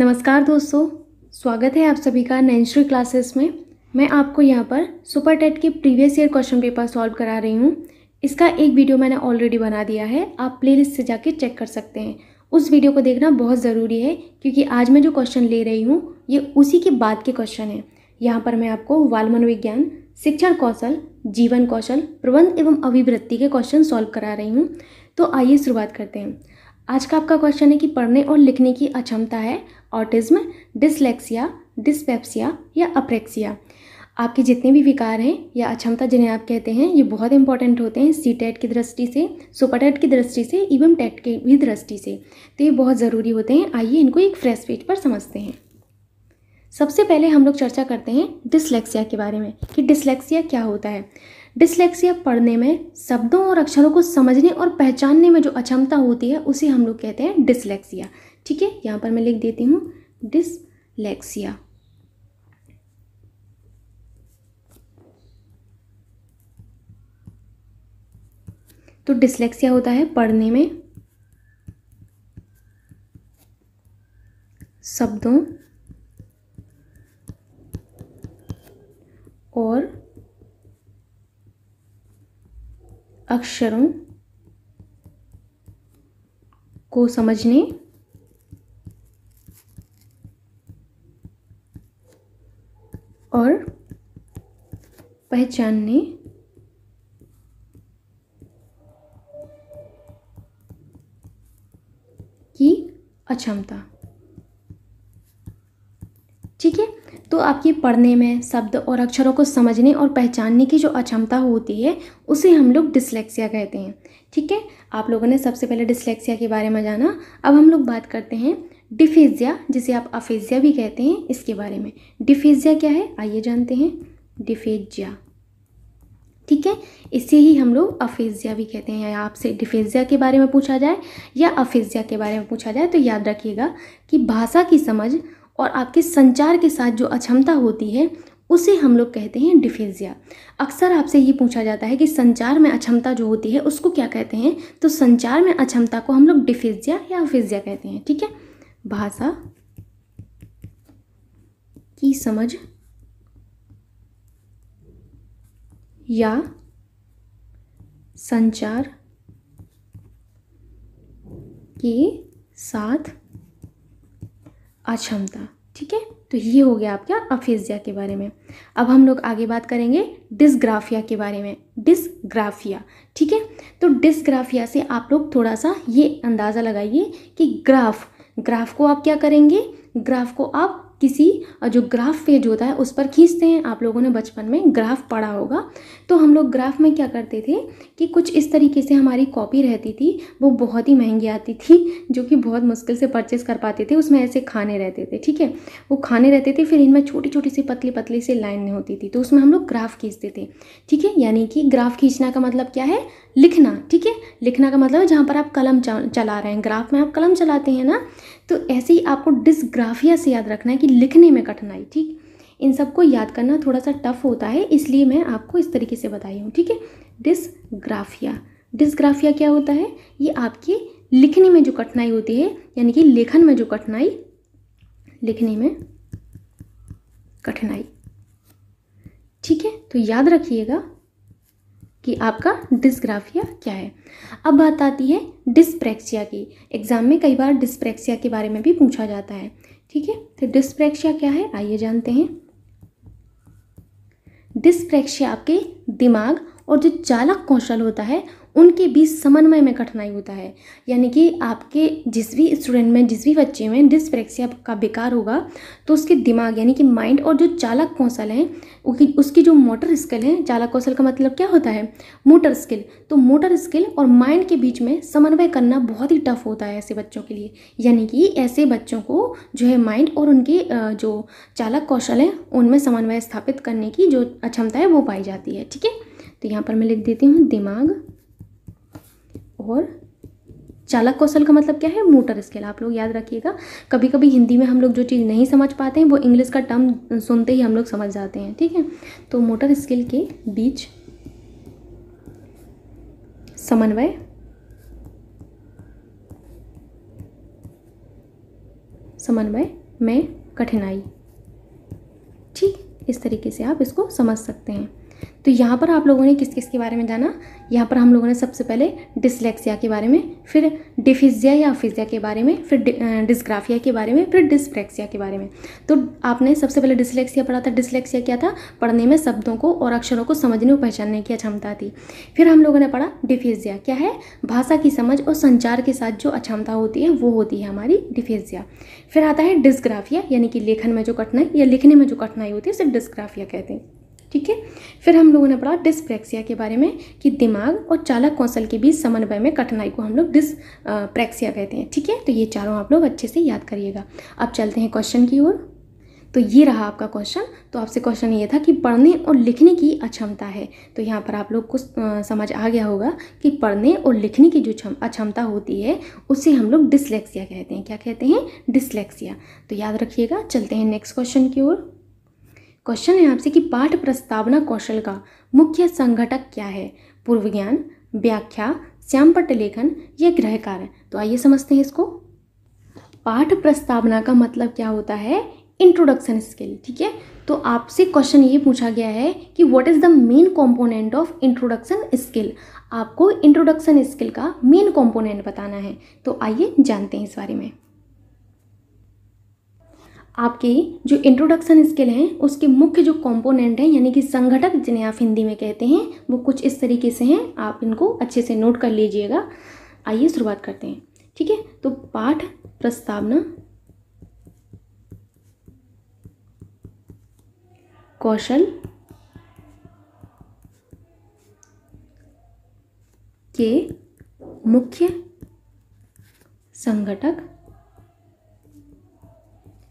नमस्कार दोस्तों स्वागत है आप सभी का नैनश्री क्लासेस में मैं आपको यहाँ पर सुपर टेट के previous year question paper solve करा रही हूँ इसका एक वीडियो मैंने ऑलरेडी बना दिया है आप प्लेलिस्ट से जाके चेक कर सकते हैं उस वीडियो को देखना बहुत ज़रूरी है क्योंकि आज मैं जो क्वेश्चन ले रही हूँ ये उसी के बाद के क्वेश्चन हैं यहाँ पर मैं आपको वाल मनोविज्ञान शिक्षण कौशल जीवन कौशल प्रबंध एवं अभिवृत्ति के क्वेश्चन सॉल्व करा रही हूँ तो आइए शुरुआत करते हैं आज का आपका क्वेश्चन है कि पढ़ने और लिखने की अक्षमता है ऑटिज़्म डिसलेक्सिया डिस्पेप्सिया या अप्रेक्सिया आपके जितने भी विकार हैं या अक्षमता जिन्हें आप कहते हैं ये बहुत इंपॉर्टेंट होते हैं सी टेट e की दृष्टि से सुपर टेट e की दृष्टि से इवन टेट की भी दृष्टि से तो ये बहुत ज़रूरी होते हैं आइए इनको एक फ्रेश पेज पर समझते हैं सबसे पहले हम लोग चर्चा करते हैं डिसलेक्सिया के बारे में कि डिसलेक्सिया क्या होता है डिसलेक्सिया पढ़ने में शब्दों और अक्षरों को समझने और पहचानने में जो अक्षमता होती है उसे हम लोग कहते हैं डिसलेक्सिया ठीक है यहाँ पर मैं लिख देती हूँ डिसलेक्सिया तो डिसलेक्सिया होता है पढ़ने में शब्दों और अक्षरों को समझने और पहचानने की अक्षमता ठीक है तो आपकी पढ़ने में शब्द और अक्षरों को समझने और पहचानने की जो अक्षमता होती है उसे हम लोग डिसलेक्सिया कहते हैं ठीक है आप लोगों ने सबसे पहले डिसलेक्सिया के बारे में जाना अब हम लोग बात करते हैं डिफेजिया जिसे आप अफेजिया भी कहते हैं इसके बारे में डिफेजिया क्या है आइए जानते हैं डिफेजिया ठीक है इसे ही हम लोग अफेजिया भी कहते हैं या आपसे डिफेजिया के बारे में पूछा जाए या अफेजिया के बारे में पूछा जाए तो याद रखिएगा कि भाषा की समझ और आपके संचार के साथ जो अक्षमता होती है उसे हम लोग कहते हैं डिफेजिया अक्सर आपसे ये पूछा जाता है कि संचार में अक्षमता जो होती है उसको क्या कहते हैं तो संचार में अक्षमता को हम लोग डिफेजिया या अफेजिया कहते हैं ठीक है भाषा की समझ या संचार के साथ अक्षमता ठीक है तो ये हो गया आपका अफेजिया के बारे में अब हम लोग आगे बात करेंगे डिस्ग्राफिया के बारे में डिस्ग्राफिया ठीक है तो डिस्ग्राफिया से आप लोग थोड़ा सा ये अंदाज़ा लगाइए कि ग्राफ ग्राफ को आप क्या करेंगे ग्राफ को आप किसी जो ग्राफ पेज होता है उस पर खींचते हैं आप लोगों ने बचपन में ग्राफ पढ़ा होगा तो हम लोग ग्राफ में क्या करते थे कि कुछ इस तरीके से हमारी कॉपी रहती थी वो बहुत ही महंगी आती थी जो कि बहुत मुश्किल से परचेज़ कर पाते थे उसमें ऐसे खाने रहते थे ठीक है वो खाने रहते थे फिर इनमें छोटी छोटी सी पतली पतली सी लाइनें होती थी तो उसमें हम लोग ग्राफ खींचते थे ठीक है यानी कि ग्राफ खींचना का मतलब क्या है लिखना ठीक है लिखना का मतलब जहाँ पर आप कलम चला रहे हैं ग्राफ में आप कलम चलाते हैं ना तो ऐसे ही आपको डिसग्राफिया से याद रखना है कि लिखने में कठिनाई ठीक इन सबको याद करना थोड़ा सा टफ होता है इसलिए मैं आपको इस तरीके से बताई हूँ ठीक है डिसग्राफिया डिस्ग्राफिया क्या होता है ये आपके लिखने में जो कठिनाई होती है यानी कि लेखन में जो कठिनाई लिखने में कठिनाई ठीक है तो याद रखिएगा कि आपका डिस्ग्राफिया क्या है अब बात आती है डिस्प्रेक्सिया की एग्ज़ाम में कई बार डिस्प्रेक्सिया के बारे में भी पूछा जाता है ठीक है तो डिस्प्रेक्सिया क्या है आइए जानते हैं डिस्प्रेक्सिया आपके दिमाग और जो चालक कौशल होता है उनके बीच समन्वय में कठिनाई होता है यानी कि आपके जिस भी स्टूडेंट में जिस भी बच्चे में डिस्प्रेक्सिया का विकार होगा तो उसके दिमाग यानी कि माइंड और जो चालक कौशल हैं उसकी जो मोटर स्किल हैं चालक कौशल का मतलब क्या होता है मोटर स्किल तो मोटर स्किल और माइंड के बीच में समन्वय करना बहुत ही टफ होता है ऐसे बच्चों के लिए यानी कि ऐसे बच्चों को जो है माइंड और उनके जो चालक कौशल हैं उनमें समन्वय स्थापित करने की जो अक्षमता है वो पाई जाती है ठीक है तो यहाँ पर मैं लिख देती हूँ दिमाग और चालक कौशल का मतलब क्या है मोटर स्केल आप लोग याद रखिएगा कभी कभी हिंदी में हम लोग जो चीज़ नहीं समझ पाते हैं वो इंग्लिश का टर्म सुनते ही हम लोग समझ जाते हैं ठीक है तो मोटर स्केल के बीच समन्वय समन्वय में कठिनाई ठीक इस तरीके से आप इसको समझ सकते हैं तो यहाँ पर आप लोगों ने किस किस के बारे में जाना यहाँ पर हम लोगों ने सबसे पहले डिसलेक्सिया के बारे में फिर डिफिजिया या फिजिया के बारे में फिर डिस्ग्राफिया के बारे में फिर डिस्प्रेक्सिया के बारे में तो आपने सबसे पहले डिसलेक्सिया पढ़ा था डिसलेक्सिया क्या था पढ़ने में शब्दों को और अक्षरों को समझने और पहचानने की क्षमता थी फिर हम लोगों ने पढ़ा डिफिजिया क्या है भाषा की समझ और संचार के साथ जो अक्षमता होती है वो होती है हमारी डिफिजिया फिर आता है डिस्ग्राफिया यानी कि लेखन में जो कठिनाई या लिखने में जो कठिनाई होती है उसे डिस्ग्राफिया कहते हैं ठीक है फिर हम लोगों ने पढ़ा डिस्प्रैक्सिया के बारे में कि दिमाग और चालक कौशल के बीच समन्वय में कठिनाई को हम लोग डिस्प्रेक्सिया कहते हैं ठीक है तो ये चारों आप लोग अच्छे से याद करिएगा अब चलते हैं क्वेश्चन की ओर तो ये रहा आपका क्वेश्चन तो आपसे क्वेश्चन ये था कि पढ़ने और लिखने की अक्षमता है तो यहाँ पर आप लोग को समझ आ गया होगा कि पढ़ने और लिखने की जो अक्षमता होती है उसे हम लोग डिसलेक्सिया कहते हैं क्या कहते हैं डिसलेक्सिया तो याद रखिएगा चलते हैं नेक्स्ट क्वेश्चन की ओर क्वेश्चन है आपसे कि पाठ प्रस्तावना कौशल का मुख्य संघटक क्या है पूर्व ज्ञान व्याख्या श्यामपट्ट लेखन या ग्रह कार्य तो आइए समझते हैं इसको पाठ प्रस्तावना का मतलब क्या होता है इंट्रोडक्शन स्किल ठीक है तो आपसे क्वेश्चन ये पूछा गया है कि what is the main component of introduction skill आपको इंट्रोडक्शन स्किल का मेन कंपोनेंट बताना है तो आइए जानते हैं इस बारे में आपके जो इंट्रोडक्शन स्किल है उसके मुख्य जो कंपोनेंट हैं यानी कि संगठक जिन्हें आप हिंदी में कहते हैं वो कुछ इस तरीके से हैं आप इनको अच्छे से नोट कर लीजिएगा आइए शुरुआत करते हैं ठीक है तो पाठ प्रस्तावना कौशल के मुख्य संगठक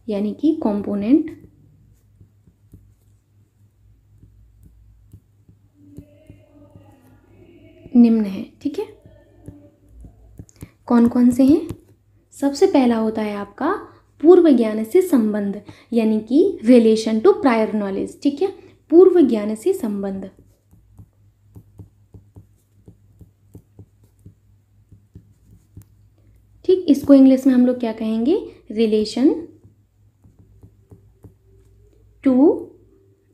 यानी कि कंपोनेंट निम्न है ठीक है कौन कौन से हैं सबसे पहला होता है आपका पूर्व ज्ञान से संबंध यानी कि रिलेशन टू प्रायर नॉलेज ठीक है पूर्व ज्ञान से संबंध ठीक इसको इंग्लिश में हम लोग क्या कहेंगे रिलेशन टू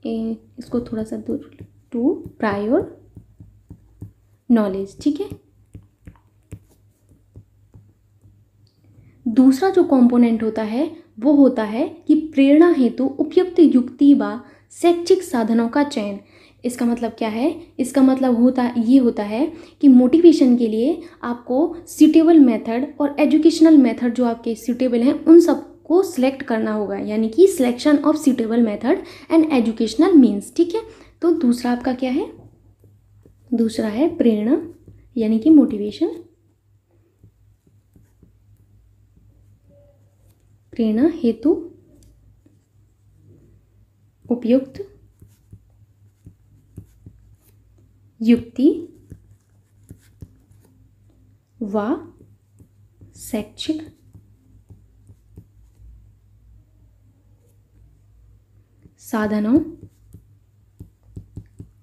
इसको थोड़ा सा दूर टू प्रायोर नॉलेज ठीक है दूसरा जो कंपोनेंट होता है वो होता है कि प्रेरणा हेतु तो उपयुक्त युक्ति व शैक्षिक साधनों का चयन इसका मतलब क्या है इसका मतलब होता ये होता है कि मोटिवेशन के लिए आपको सूटेबल मेथड और एजुकेशनल मेथड जो आपके सूटेबल हैं उन सब को सिलेक्ट करना होगा यानी कि selection of suitable method and educational means ठीक है तो दूसरा आपका क्या है दूसरा है प्रेरणा यानी कि मोटिवेशन प्रेरणा हेतु उपयुक्त युक्ति व शैक्षिक साधनों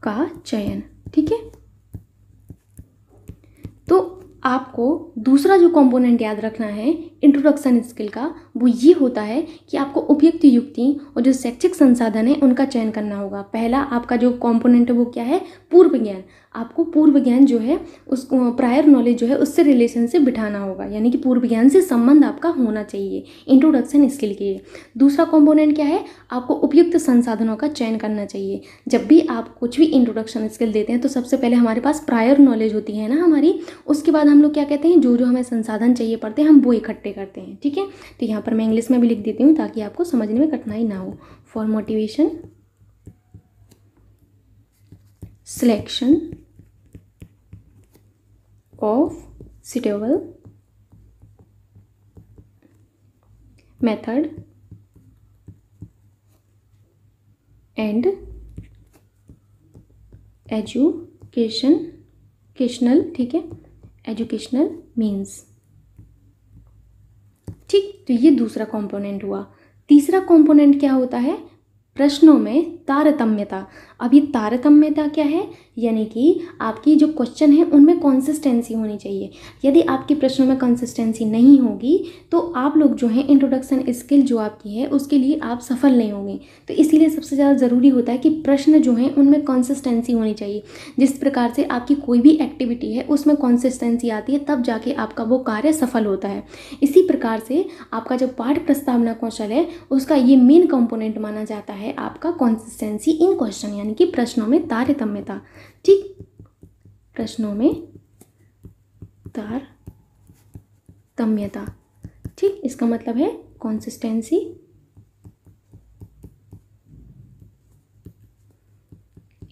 का चयन ठीक है तो आपको दूसरा जो कंपोनेंट याद रखना है इंट्रोडक्शन स्किल का वो ये होता है कि आपको उपयुक्त युक्ति और जो शैक्षिक संसाधन है उनका चयन करना होगा पहला आपका जो कॉम्पोनेंट है वो क्या है पूर्व ज्ञान आपको पूर्व ज्ञान जो है उस प्रायर नॉलेज जो है उससे रिलेशन से बिठाना होगा यानी कि पूर्व ज्ञान से संबंध आपका होना चाहिए इंट्रोडक्शन स्किल के लिए दूसरा कॉम्पोनेंट क्या है आपको उपयुक्त संसाधनों का चयन करना चाहिए जब भी आप कुछ भी इंट्रोडक्शन स्किल देते हैं तो सबसे पहले हमारे पास प्रायर नॉलेज होती है ना हमारी उसके बाद हम लोग क्या कहते हैं जो जो हमें संसाधन चाहिए पड़ते हैं हम वो इकट्ठे इकट्ठे करते हैं ठीक है तो यहाँ पर मैं इंग्लिश में भी लिख देती हूँ ताकि आपको समझने में कठिनाई ना हो for motivation selection of suitable method and education केशनल ठीक है एजुकेशनल मीन्स ठीक तो ये दूसरा कंपोनेंट हुआ तीसरा कंपोनेंट क्या होता है प्रश्नों में तारतम्यता अब ये तारतम्यता क्या है यानी कि आपकी जो क्वेश्चन है उनमें कंसिस्टेंसी होनी चाहिए यदि आपके प्रश्नों में कंसिस्टेंसी नहीं होगी तो आप लोग जो है इंट्रोडक्शन स्किल जो आपकी है उसके लिए आप सफल नहीं होंगे तो इसीलिए सबसे ज़्यादा ज़रूरी होता है कि प्रश्न जो है उनमें कंसिस्टेंसी होनी चाहिए जिस प्रकार से आपकी कोई भी एक्टिविटी है उसमें कॉन्सिस्टेंसी आती है तब जाके आपका वो कार्य सफल होता है इसी प्रकार से आपका जो पाठ प्रस्तावना कौशल है उसका ये मेन कंपोनेंट माना जाता है आपका कंसिस्टेंसी इन क्वेश्चन यानी कि प्रश्नों में तारतम्यता ठीक प्रश्नों में तार तम्यता ठीक इसका मतलब है कॉन्सिस्टेंसी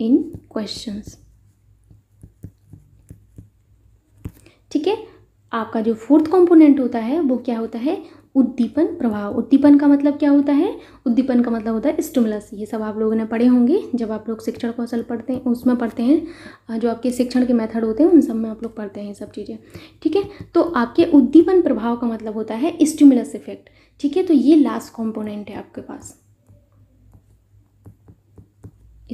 इन क्वेश्चंस ठीक है आपका जो फोर्थ कंपोनेंट होता है वो क्या होता है उद्दीपन प्रभाव उद्दीपन का मतलब क्या होता है उद्दीपन का मतलब होता है स्टिमुलस ये सब आप लोगों ने पढ़े होंगे जब आप लोग शिक्षण कौशल पढ़ते हैं उसमें पढ़ते हैं जो आपके शिक्षण के मेथड होते हैं उन सब में आप लोग पढ़ते हैं सब चीज़ें ठीक है तो आपके उद्दीपन प्रभाव का मतलब होता है स्टिमुलस इफेक्ट ठीक है तो ये लास्ट कॉम्पोनेंट है आपके पास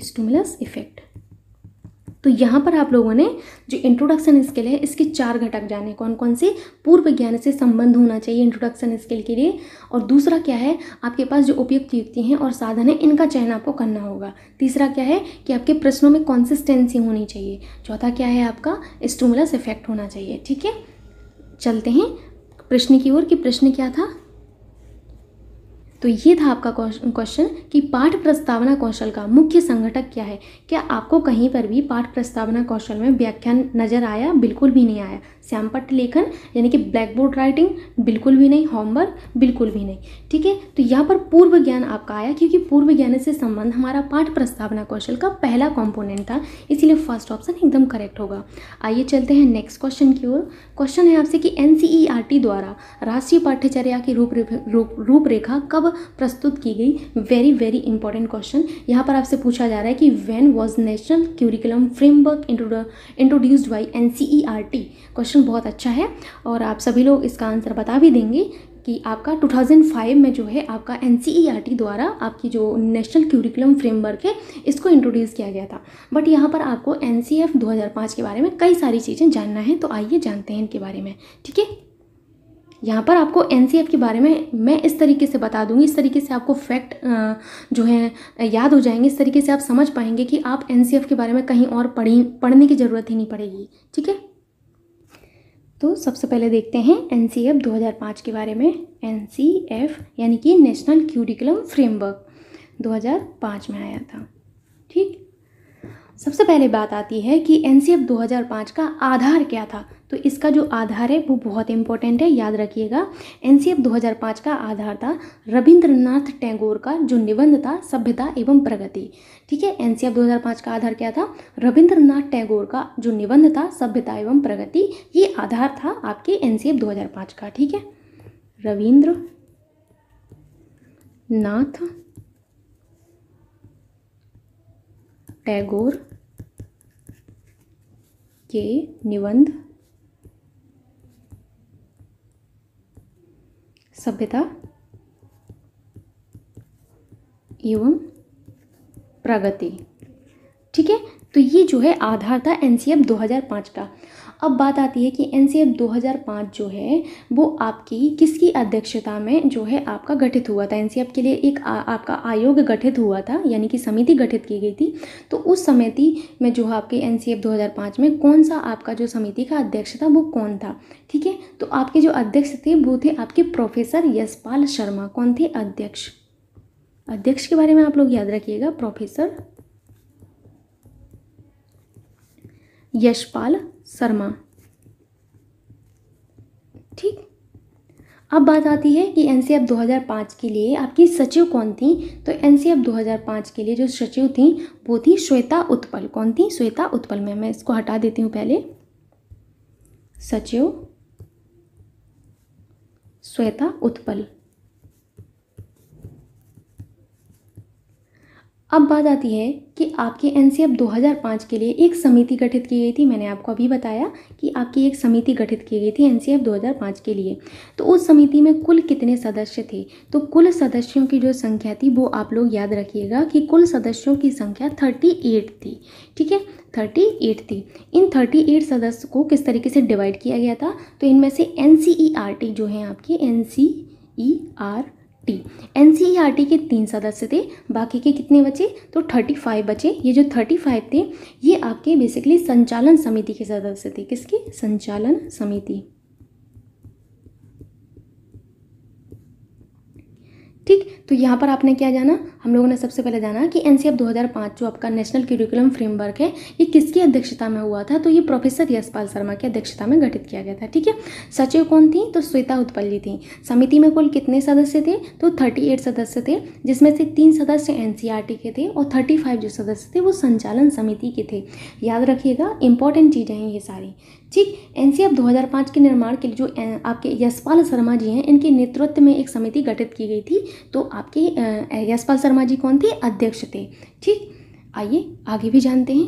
स्टिमुलस इफेक्ट तो यहाँ पर आप लोगों ने जो इंट्रोडक्शन स्किल है इसके चार घटक जाने कौन कौन से पूर्व ज्ञान से संबंध होना चाहिए इंट्रोडक्शन स्किल के लिए और दूसरा क्या है आपके पास जो उपयुक्त युक्ति हैं और साधन है इनका चयन आपको करना होगा तीसरा क्या है कि आपके प्रश्नों में कॉन्सिस्टेंसी होनी चाहिए चौथा क्या है आपका स्टूमुलस इफेक्ट होना चाहिए ठीक है चलते हैं प्रश्न की ओर कि प्रश्न क्या था तो ये था आपका क्वेश्चन कि पाठ प्रस्तावना कौशल का मुख्य संगठक क्या है क्या आपको कहीं पर भी पाठ प्रस्तावना कौशल में व्याख्यान नज़र आया बिल्कुल भी नहीं आया सैम्पट लेखन यानी कि ब्लैक बोर्ड राइटिंग बिल्कुल भी नहीं होमवर्क बिल्कुल भी नहीं ठीक है तो यहाँ पर पूर्व ज्ञान आपका आया क्योंकि पूर्व ज्ञान से संबंध हमारा पाठ प्रस्तावना कौशल का पहला कॉम्पोनेंट था इसीलिए फर्स्ट ऑप्शन एकदम करेक्ट होगा आइए चलते हैं नेक्स्ट क्वेश्चन की ओर क्वेश्चन है आपसे कि एन e द्वारा राष्ट्रीय पाठ्यचर्या की रूप रूपरेखा कब प्रस्तुत की गई वेरी वेरी इंपॉर्टेंट क्वेश्चन यहाँ पर आपसे पूछा जा रहा है कि when was national curriculum framework introduced by N question question बहुत अच्छा है और आप सभी लोग इसका आंसर बता भी देंगे कि आपका 2005 में जो है आपका एन e e द्वारा आपकी जो नेशनल क्यूरिकुलम फ्रेमवर्क है इसको इंट्रोड्यूस किया गया था बट यहाँ पर आपको एन 2005 e के बारे में कई सारी चीज़ें जानना है तो आइए जानते हैं इनके बारे में ठीक है यहाँ पर आपको एन के बारे में मैं इस तरीके से बता दूंगी इस तरीके से आपको फैक्ट जो है याद हो जाएंगे इस तरीके से आप समझ पाएंगे कि आप एन के बारे में कहीं और पढ़ी पढ़ने की ज़रूरत ही नहीं पड़ेगी ठीक है तो सबसे पहले देखते हैं एन 2005 के बारे में एन यानी कि नेशनल क्यूरिकुलम फ्रेमवर्क 2005 में आया था ठीक सबसे पहले बात आती है कि एन 2005 का आधार क्या था तो इसका जो आधार है वो बहुत इंपॉर्टेंट है याद रखिएगा एन 2005 का आधार था रविंद्रनाथ टैगोर का जो निबंध था सभ्यता एवं प्रगति ठीक है एन 2005 का आधार क्या था रविंद्रनाथ टैगोर का जो निबंध था सभ्यता एवं प्रगति ये आधार था आपके एन 2005 का ठीक है रविंद्र नाथ टैगोर के निबंध सभ्यता एवं प्रगति ठीक है तो ये जो है आधार था एनसीएफ 2005 का अब बात आती है कि एन 2005 जो है वो आपकी किसकी अध्यक्षता में जो है आपका गठित हुआ था एन के लिए एक आ, आपका आयोग गठित हुआ था यानी कि समिति गठित की गई थी तो उस समिति में जो है आपके एन 2005 में कौन सा आपका जो समिति का अध्यक्ष था वो कौन था ठीक है तो आपके जो अध्यक्ष थे वो थे आपके प्रोफेसर यशपाल शर्मा कौन थे अध्यक्ष अध्यक्ष के बारे में आप लोग याद रखिएगा प्रोफेसर यशपाल शर्मा ठीक अब बात आती है कि एन 2005 के लिए आपकी सचिव कौन थी तो एन 2005 के लिए जो सचिव थी वो थी श्वेता उत्पल कौन थी श्वेता उत्पल में मैं इसको हटा देती हूँ पहले सचिव श्वेता उत्पल अब बात आती है कि आपके एन 2005 के लिए एक समिति गठित की गई थी मैंने आपको अभी बताया कि आपकी एक समिति गठित की गई थी एन 2005 के लिए तो उस समिति में कुल कितने सदस्य थे तो कुल सदस्यों की जो संख्या थी वो आप लोग याद रखिएगा कि कुल सदस्यों की संख्या 38 थी ठीक है 38 थी इन 38 सदस्य को किस तरीके से डिवाइड किया गया था तो इनमें से एन जो हैं आपके एन टी टी e के तीन सदस्य थे बाकी के कितने बचे तो थर्टी फाइव बचे ये जो थर्टी फाइव थे ये आपके बेसिकली संचालन समिति के सदस्य थे किसकी संचालन समिति ठीक तो यहाँ पर आपने क्या जाना हम लोगों ने सबसे पहले जाना कि एन 2005 जो आपका नेशनल क्यूरिकुलम फ्रेमवर्क है ये किसकी अध्यक्षता में हुआ था तो ये प्रोफेसर यशपाल शर्मा की अध्यक्षता में गठित किया गया था ठीक है सचिव कौन थी तो श्वेता उत्पल्ली थी समिति में कुल कितने सदस्य थे तो थर्टी सदस्य थे जिसमें से तीन सदस्य एन e के थे और थर्टी जो सदस्य थे वो संचालन समिति के थे याद रखिएगा इंपॉर्टेंट चीज़ें हैं ये सारी ठीक एनसीएफ 2005 के निर्माण के लिए जो आपके यशपाल शर्मा जी हैं इनके नेतृत्व में एक समिति गठित की गई थी तो आपके यशपाल शर्मा जी कौन थे अध्यक्ष थे ठीक आइए आगे भी जानते हैं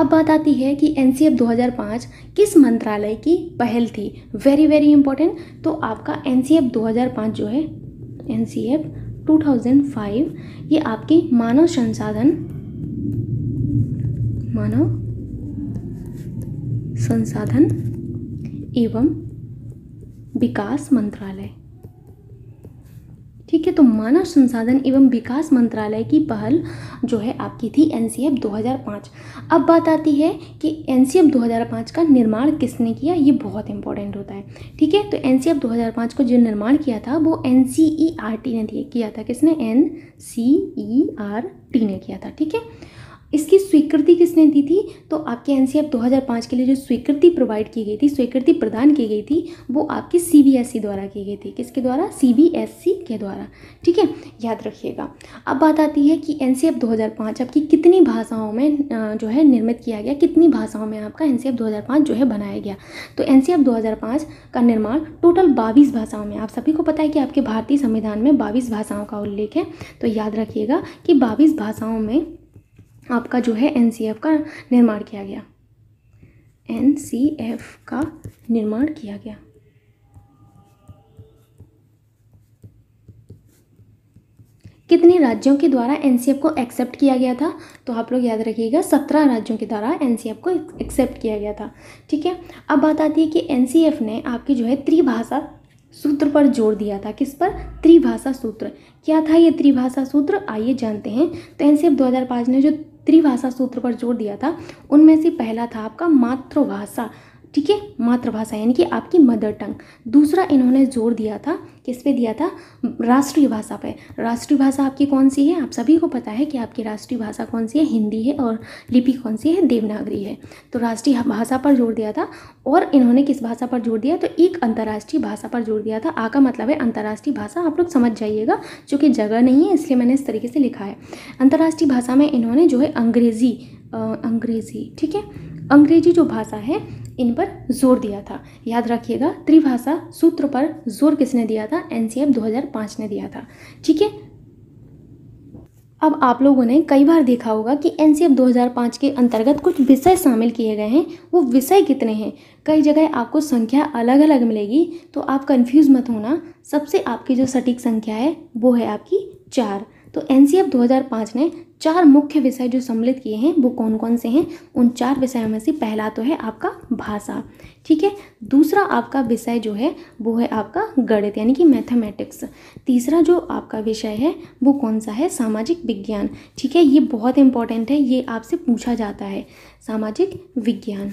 अब बात आती है कि एन 2005 किस मंत्रालय की पहल थी वेरी वेरी इंपॉर्टेंट तो आपका एन 2005 जो है एन 2005 ये आपके मानव संसाधन मानव संसाधन एवं विकास मंत्रालय ठीक है तो मानव संसाधन एवं विकास मंत्रालय की पहल जो है आपकी थी एन 2005 अब बात आती है कि एन 2005 का निर्माण किसने किया ये बहुत इंपॉर्टेंट होता है ठीक है तो एन 2005 को जो निर्माण किया था वो एन ने किया था किसने एन ने किया था ठीक है इसकी स्वीकृति किसने दी थी तो आपके एन 2005 के लिए जो स्वीकृति प्रोवाइड की गई थी स्वीकृति प्रदान की गई थी वो आपकी सी e द्वारा की गई थी किसके द्वारा सी e के द्वारा ठीक है याद रखिएगा अब बात आती है कि एन 2005 आपकी कितनी भाषाओं में जो है निर्मित किया गया कितनी भाषाओं में आपका एन 2005 जो है बनाया गया तो एन 2005 का निर्माण टोटल बाईस भाषाओं में आप सभी को पता है कि आपके भारतीय संविधान में बाईस भाषाओं का उल्लेख है तो याद रखिएगा कि बाईस भाषाओं में आपका जो है एन का निर्माण किया गया एन का निर्माण किया गया कितने राज्यों के द्वारा एन को एक्सेप्ट किया गया था तो आप लोग याद रखिएगा सत्रह राज्यों के द्वारा एन को एक्सेप्ट किया गया था ठीक है अब बात आती है कि एन ने आपकी जो है त्रिभाषा सूत्र पर जोर दिया था किस पर त्रिभाषा सूत्र क्या था ये त्रिभाषा सूत्र आइए जानते हैं तो एन सी ने जो त्रिभाषा सूत्र पर जोर दिया था उनमें से पहला था आपका मातृभाषा ठीक है मातृभाषा यानी कि आपकी मदर टंग दूसरा इन्होंने जोर दिया था किस पे दिया था राष्ट्रीय भाषा पे राष्ट्रीय भाषा आपकी कौन सी है आप सभी को पता है कि आपकी राष्ट्रीय भाषा कौन सी है हिंदी है और लिपि कौन सी है देवनागरी है तो राष्ट्रीय भाषा पर जोर दिया था और इन्होंने किस भाषा पर जोर दिया तो एक अंतर्राष्ट्रीय भाषा पर जोर दिया था आका मतलब है अंतर्राष्ट्रीय भाषा आप लोग समझ जाइएगा चूँकि जगह नहीं है इसलिए मैंने इस तरीके से लिखा है अंतर्राष्ट्रीय भाषा में इन्होंने जो है अंग्रेज़ी अंग्रेज़ी ठीक है अंग्रेजी जो भाषा है इन पर जोर दिया था याद रखिएगा त्रिभाषा सूत्र पर जोर किसने दिया था एनसीएफ 2005 ने दिया था ठीक है अब आप लोगों ने कई बार देखा होगा कि एन 2005 के अंतर्गत कुछ विषय शामिल किए गए हैं वो विषय कितने हैं कई जगह आपको संख्या अलग अलग मिलेगी तो आप कंफ्यूज मत होना सबसे आपकी जो सटीक संख्या है वो है आपकी चार तो एन 2005 ने चार मुख्य विषय जो सम्मिलित किए हैं वो कौन कौन से हैं उन चार विषयों में से पहला तो है आपका भाषा ठीक है दूसरा आपका विषय जो है वो है आपका गणित यानी कि मैथमेटिक्स तीसरा जो आपका विषय है वो कौन सा है सामाजिक विज्ञान ठीक है ये बहुत इंपॉर्टेंट है ये आपसे पूछा जाता है सामाजिक विज्ञान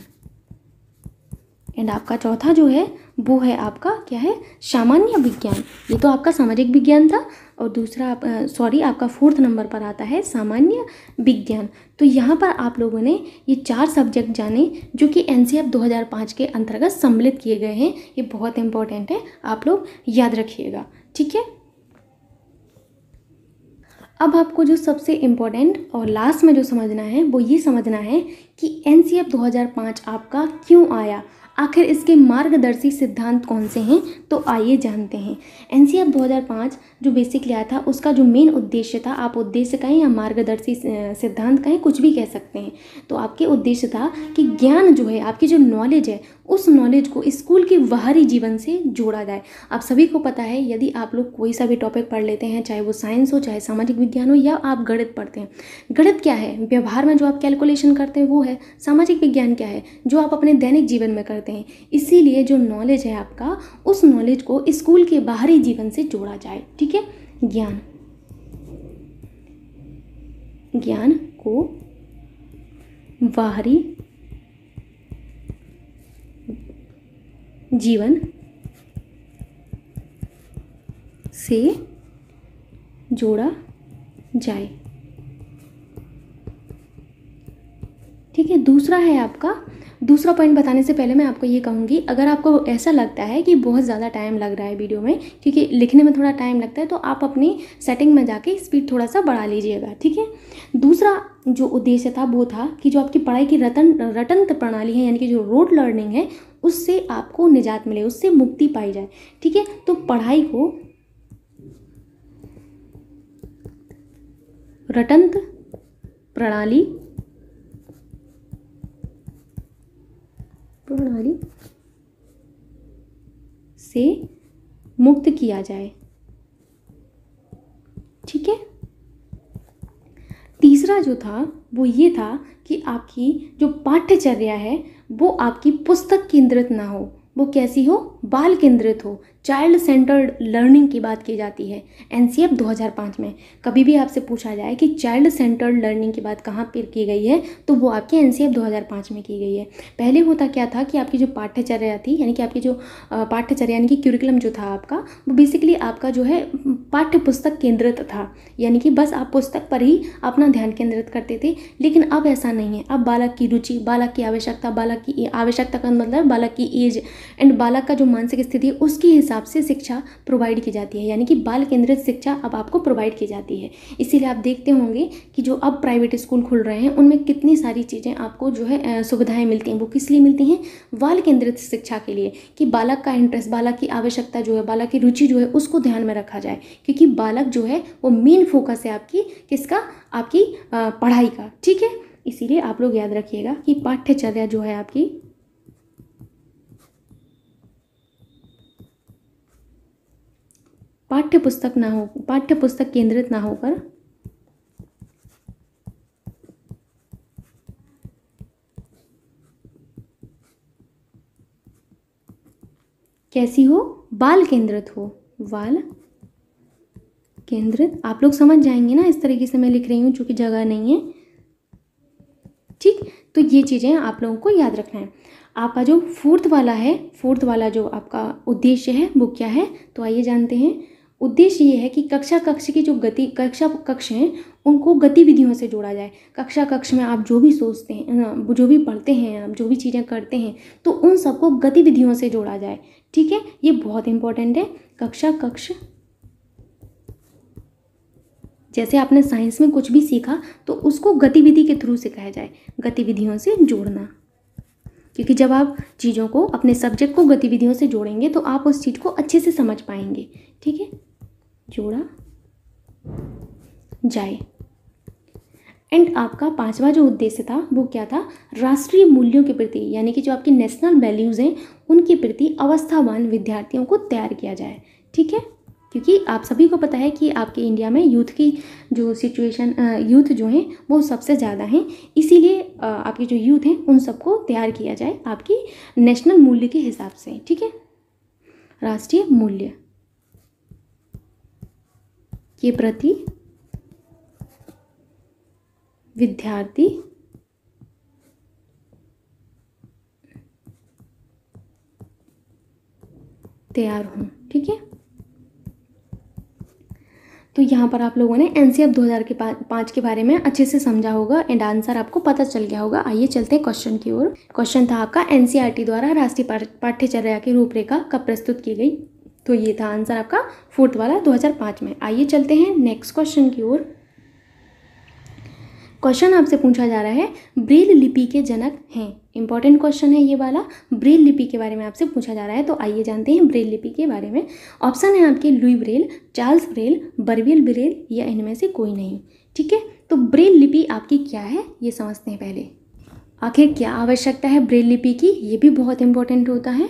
एंड आपका चौथा जो है वो है आपका क्या है सामान्य विज्ञान ये तो आपका सामाजिक विज्ञान था और दूसरा आप सॉरी आपका फोर्थ नंबर पर आता है सामान्य विज्ञान तो यहाँ पर आप लोगों ने ये चार सब्जेक्ट जाने जो कि एन 2005 के अंतर्गत सम्मिलित किए गए हैं ये बहुत इंपॉर्टेंट है आप लोग याद रखिएगा ठीक है अब आपको जो सबसे इम्पोर्टेंट और लास्ट में जो समझना है वो ये समझना है कि एन 2005 आपका क्यों आया आखिर इसके मार्गदर्शी सिद्धांत कौन से हैं तो आइए जानते हैं एन सी एफ दो हज़ार पाँच जो बेसिक लिया था उसका जो मेन उद्देश्य था आप उद्देश्य कहें या मार्गदर्शी सिद्धांत कहें कुछ भी कह सकते हैं तो आपके उद्देश्य था कि ज्ञान जो है आपकी जो नॉलेज है उस नॉलेज को स्कूल के बाहरी जीवन से जोड़ा जाए आप सभी को पता है यदि आप लोग कोई सा भी टॉपिक पढ़ लेते हैं चाहे वो साइंस हो चाहे सामाजिक विज्ञान हो या आप गणित पढ़ते हैं गणित क्या है व्यवहार में जो आप कैलकुलेशन करते हैं वो है सामाजिक विज्ञान क्या है जो आप अपने दैनिक जीवन में करते हैं इसीलिए जो नॉलेज है आपका उस नॉलेज को स्कूल के बाहरी जीवन से जोड़ा जाए ठीक है ज्ञान ज्ञान को बाहरी जीवन से जोड़ा जाए ठीक है दूसरा है आपका दूसरा पॉइंट बताने से पहले मैं आपको ये कहूँगी अगर आपको ऐसा लगता है कि बहुत ज़्यादा टाइम लग रहा है वीडियो में क्योंकि लिखने में थोड़ा टाइम लगता है तो आप अपनी सेटिंग में जाके स्पीड थोड़ा सा बढ़ा लीजिएगा ठीक है दूसरा जो उद्देश्य था वो था कि जो आपकी पढ़ाई की रतन रटन प्रणाली है यानी कि जो रोड लर्निंग है उससे आपको निजात मिले उससे मुक्ति पाई जाए ठीक है तो पढ़ाई को रटंत प्रणाली प्रणाली से मुक्त किया जाए ठीक है तीसरा जो था वो ये था कि आपकी जो पाठ्यचर्या है वो आपकी पुस्तक केंद्रित ना हो वो कैसी हो बाल केंद्रित हो चाइल्ड सेंटर्ड लर्निंग की बात की जाती है एन 2005 में कभी भी आपसे पूछा जाए कि चाइल्ड सेंटर्ड लर्निंग की बात कहाँ पर की गई है तो वो आपके एन 2005 में की गई है पहले होता क्या था कि आपकी जो पाठ्यचर्या थी यानी कि आपकी जो पाठ्यचर्या यानी कि क्यूरिकुलम जो था आपका वो बेसिकली आपका जो है पाठ्य पुस्तक केंद्रित था यानी कि बस आप पुस्तक पर ही अपना ध्यान केंद्रित करते थे लेकिन अब ऐसा नहीं है अब बालक की रुचि बालक की आवश्यकता बालक की आवश्यकता का मतलब बालक की एज एंड बालक का जो मानसिक स्थिति उसके हिसाब से शिक्षा प्रोवाइड की जाती है यानी कि बाल केंद्रित शिक्षा अब आपको प्रोवाइड की जाती है इसीलिए आप देखते होंगे कि जो अब प्राइवेट स्कूल खुल रहे हैं उनमें कितनी सारी चीज़ें आपको जो है सुविधाएँ मिलती हैं वो किस लिए मिलती हैं बाल केंद्रित शिक्षा के लिए कि बालक का इंटरेस्ट बालक की आवश्यकता जो है बालक की रुचि जो है उसको ध्यान में रखा जाए क्योंकि बालक जो है वो मेन फोकस है आपकी किसका आपकी पढ़ाई का ठीक है इसीलिए आप लोग याद रखिएगा कि पाठ्यचर्या जो है आपकी पाठ्य पुस्तक ना हो पाठ्य पुस्तक केंद्रित ना होकर कैसी हो बाल केंद्रित हो बाल केंद्रित आप लोग समझ जाएंगे ना इस तरीके से मैं लिख रही हूँ चूंकि जगह नहीं है ठीक तो ये चीज़ें आप लोगों को याद रखना है आपका जो फोर्थ वाला है फोर्थ वाला जो आपका उद्देश्य है वो क्या है तो आइए जानते हैं उद्देश्य ये है कि कक्षा कक्ष की जो गति कक्षा कक्ष हैं उनको गतिविधियों से जोड़ा जाए कक्षा कक्ष में आप जो भी सोचते हैं जो भी पढ़ते हैं आप जो भी चीज़ें करते हैं तो उन सबको गतिविधियों से जोड़ा जाए ठीक है ये बहुत इंपॉर्टेंट है कक्षा कक्ष जैसे आपने साइंस में कुछ भी सीखा तो उसको गतिविधि के थ्रू सिखाया जाए गतिविधियों से जोड़ना क्योंकि जब आप चीज़ों को अपने सब्जेक्ट को गतिविधियों से जोड़ेंगे तो आप उस चीज़ को अच्छे से समझ पाएंगे ठीक है जोड़ा जाए एंड आपका पांचवा जो उद्देश्य था वो क्या था राष्ट्रीय मूल्यों के प्रति यानी कि जो आपकी नेशनल वैल्यूज़ हैं उनके प्रति अवस्थावान विद्यार्थियों को तैयार किया जाए ठीक है क्योंकि आप सभी को पता है कि आपके इंडिया में यूथ की जो सिचुएशन यूथ जो हैं वो सबसे ज़्यादा हैं इसीलिए आपके जो यूथ हैं उन सबको तैयार किया जाए आपकी नेशनल मूल्य के हिसाब से ठीक है राष्ट्रीय मूल्य के प्रति विद्यार्थी तैयार हूँ ठीक है तो यहाँ पर आप लोगों ने एन सी एफ दो हज़ार के पाँच के बारे में अच्छे से समझा होगा एंड आंसर आपको पता चल गया होगा आइए चलते हैं क्वेश्चन की ओर क्वेश्चन था आपका एन सी आर टी द्वारा राष्ट्रीय पाठ्यचर्या की रूपरेखा कब प्रस्तुत की गई तो ये था आंसर आपका फोर्थ वाला 2005 में आइए चलते हैं नेक्स्ट क्वेश्चन की ओर क्वेश्चन आपसे पूछा जा रहा है ब्रेल लिपि के जनक हैं इंपॉर्टेंट क्वेश्चन है ये वाला ब्रेल लिपि के बारे में आपसे पूछा जा रहा है तो आइए जानते हैं ब्रेल लिपि के बारे में ऑप्शन है आपके लुई ब्रेल चार्ल्स ब्रेल बर्वियल ब्रेल या इनमें से कोई नहीं ठीक है तो ब्रेल लिपि आपकी क्या है ये समझते हैं पहले आखिर क्या आवश्यकता है ब्रेल लिपि की ये भी बहुत इंपॉर्टेंट होता है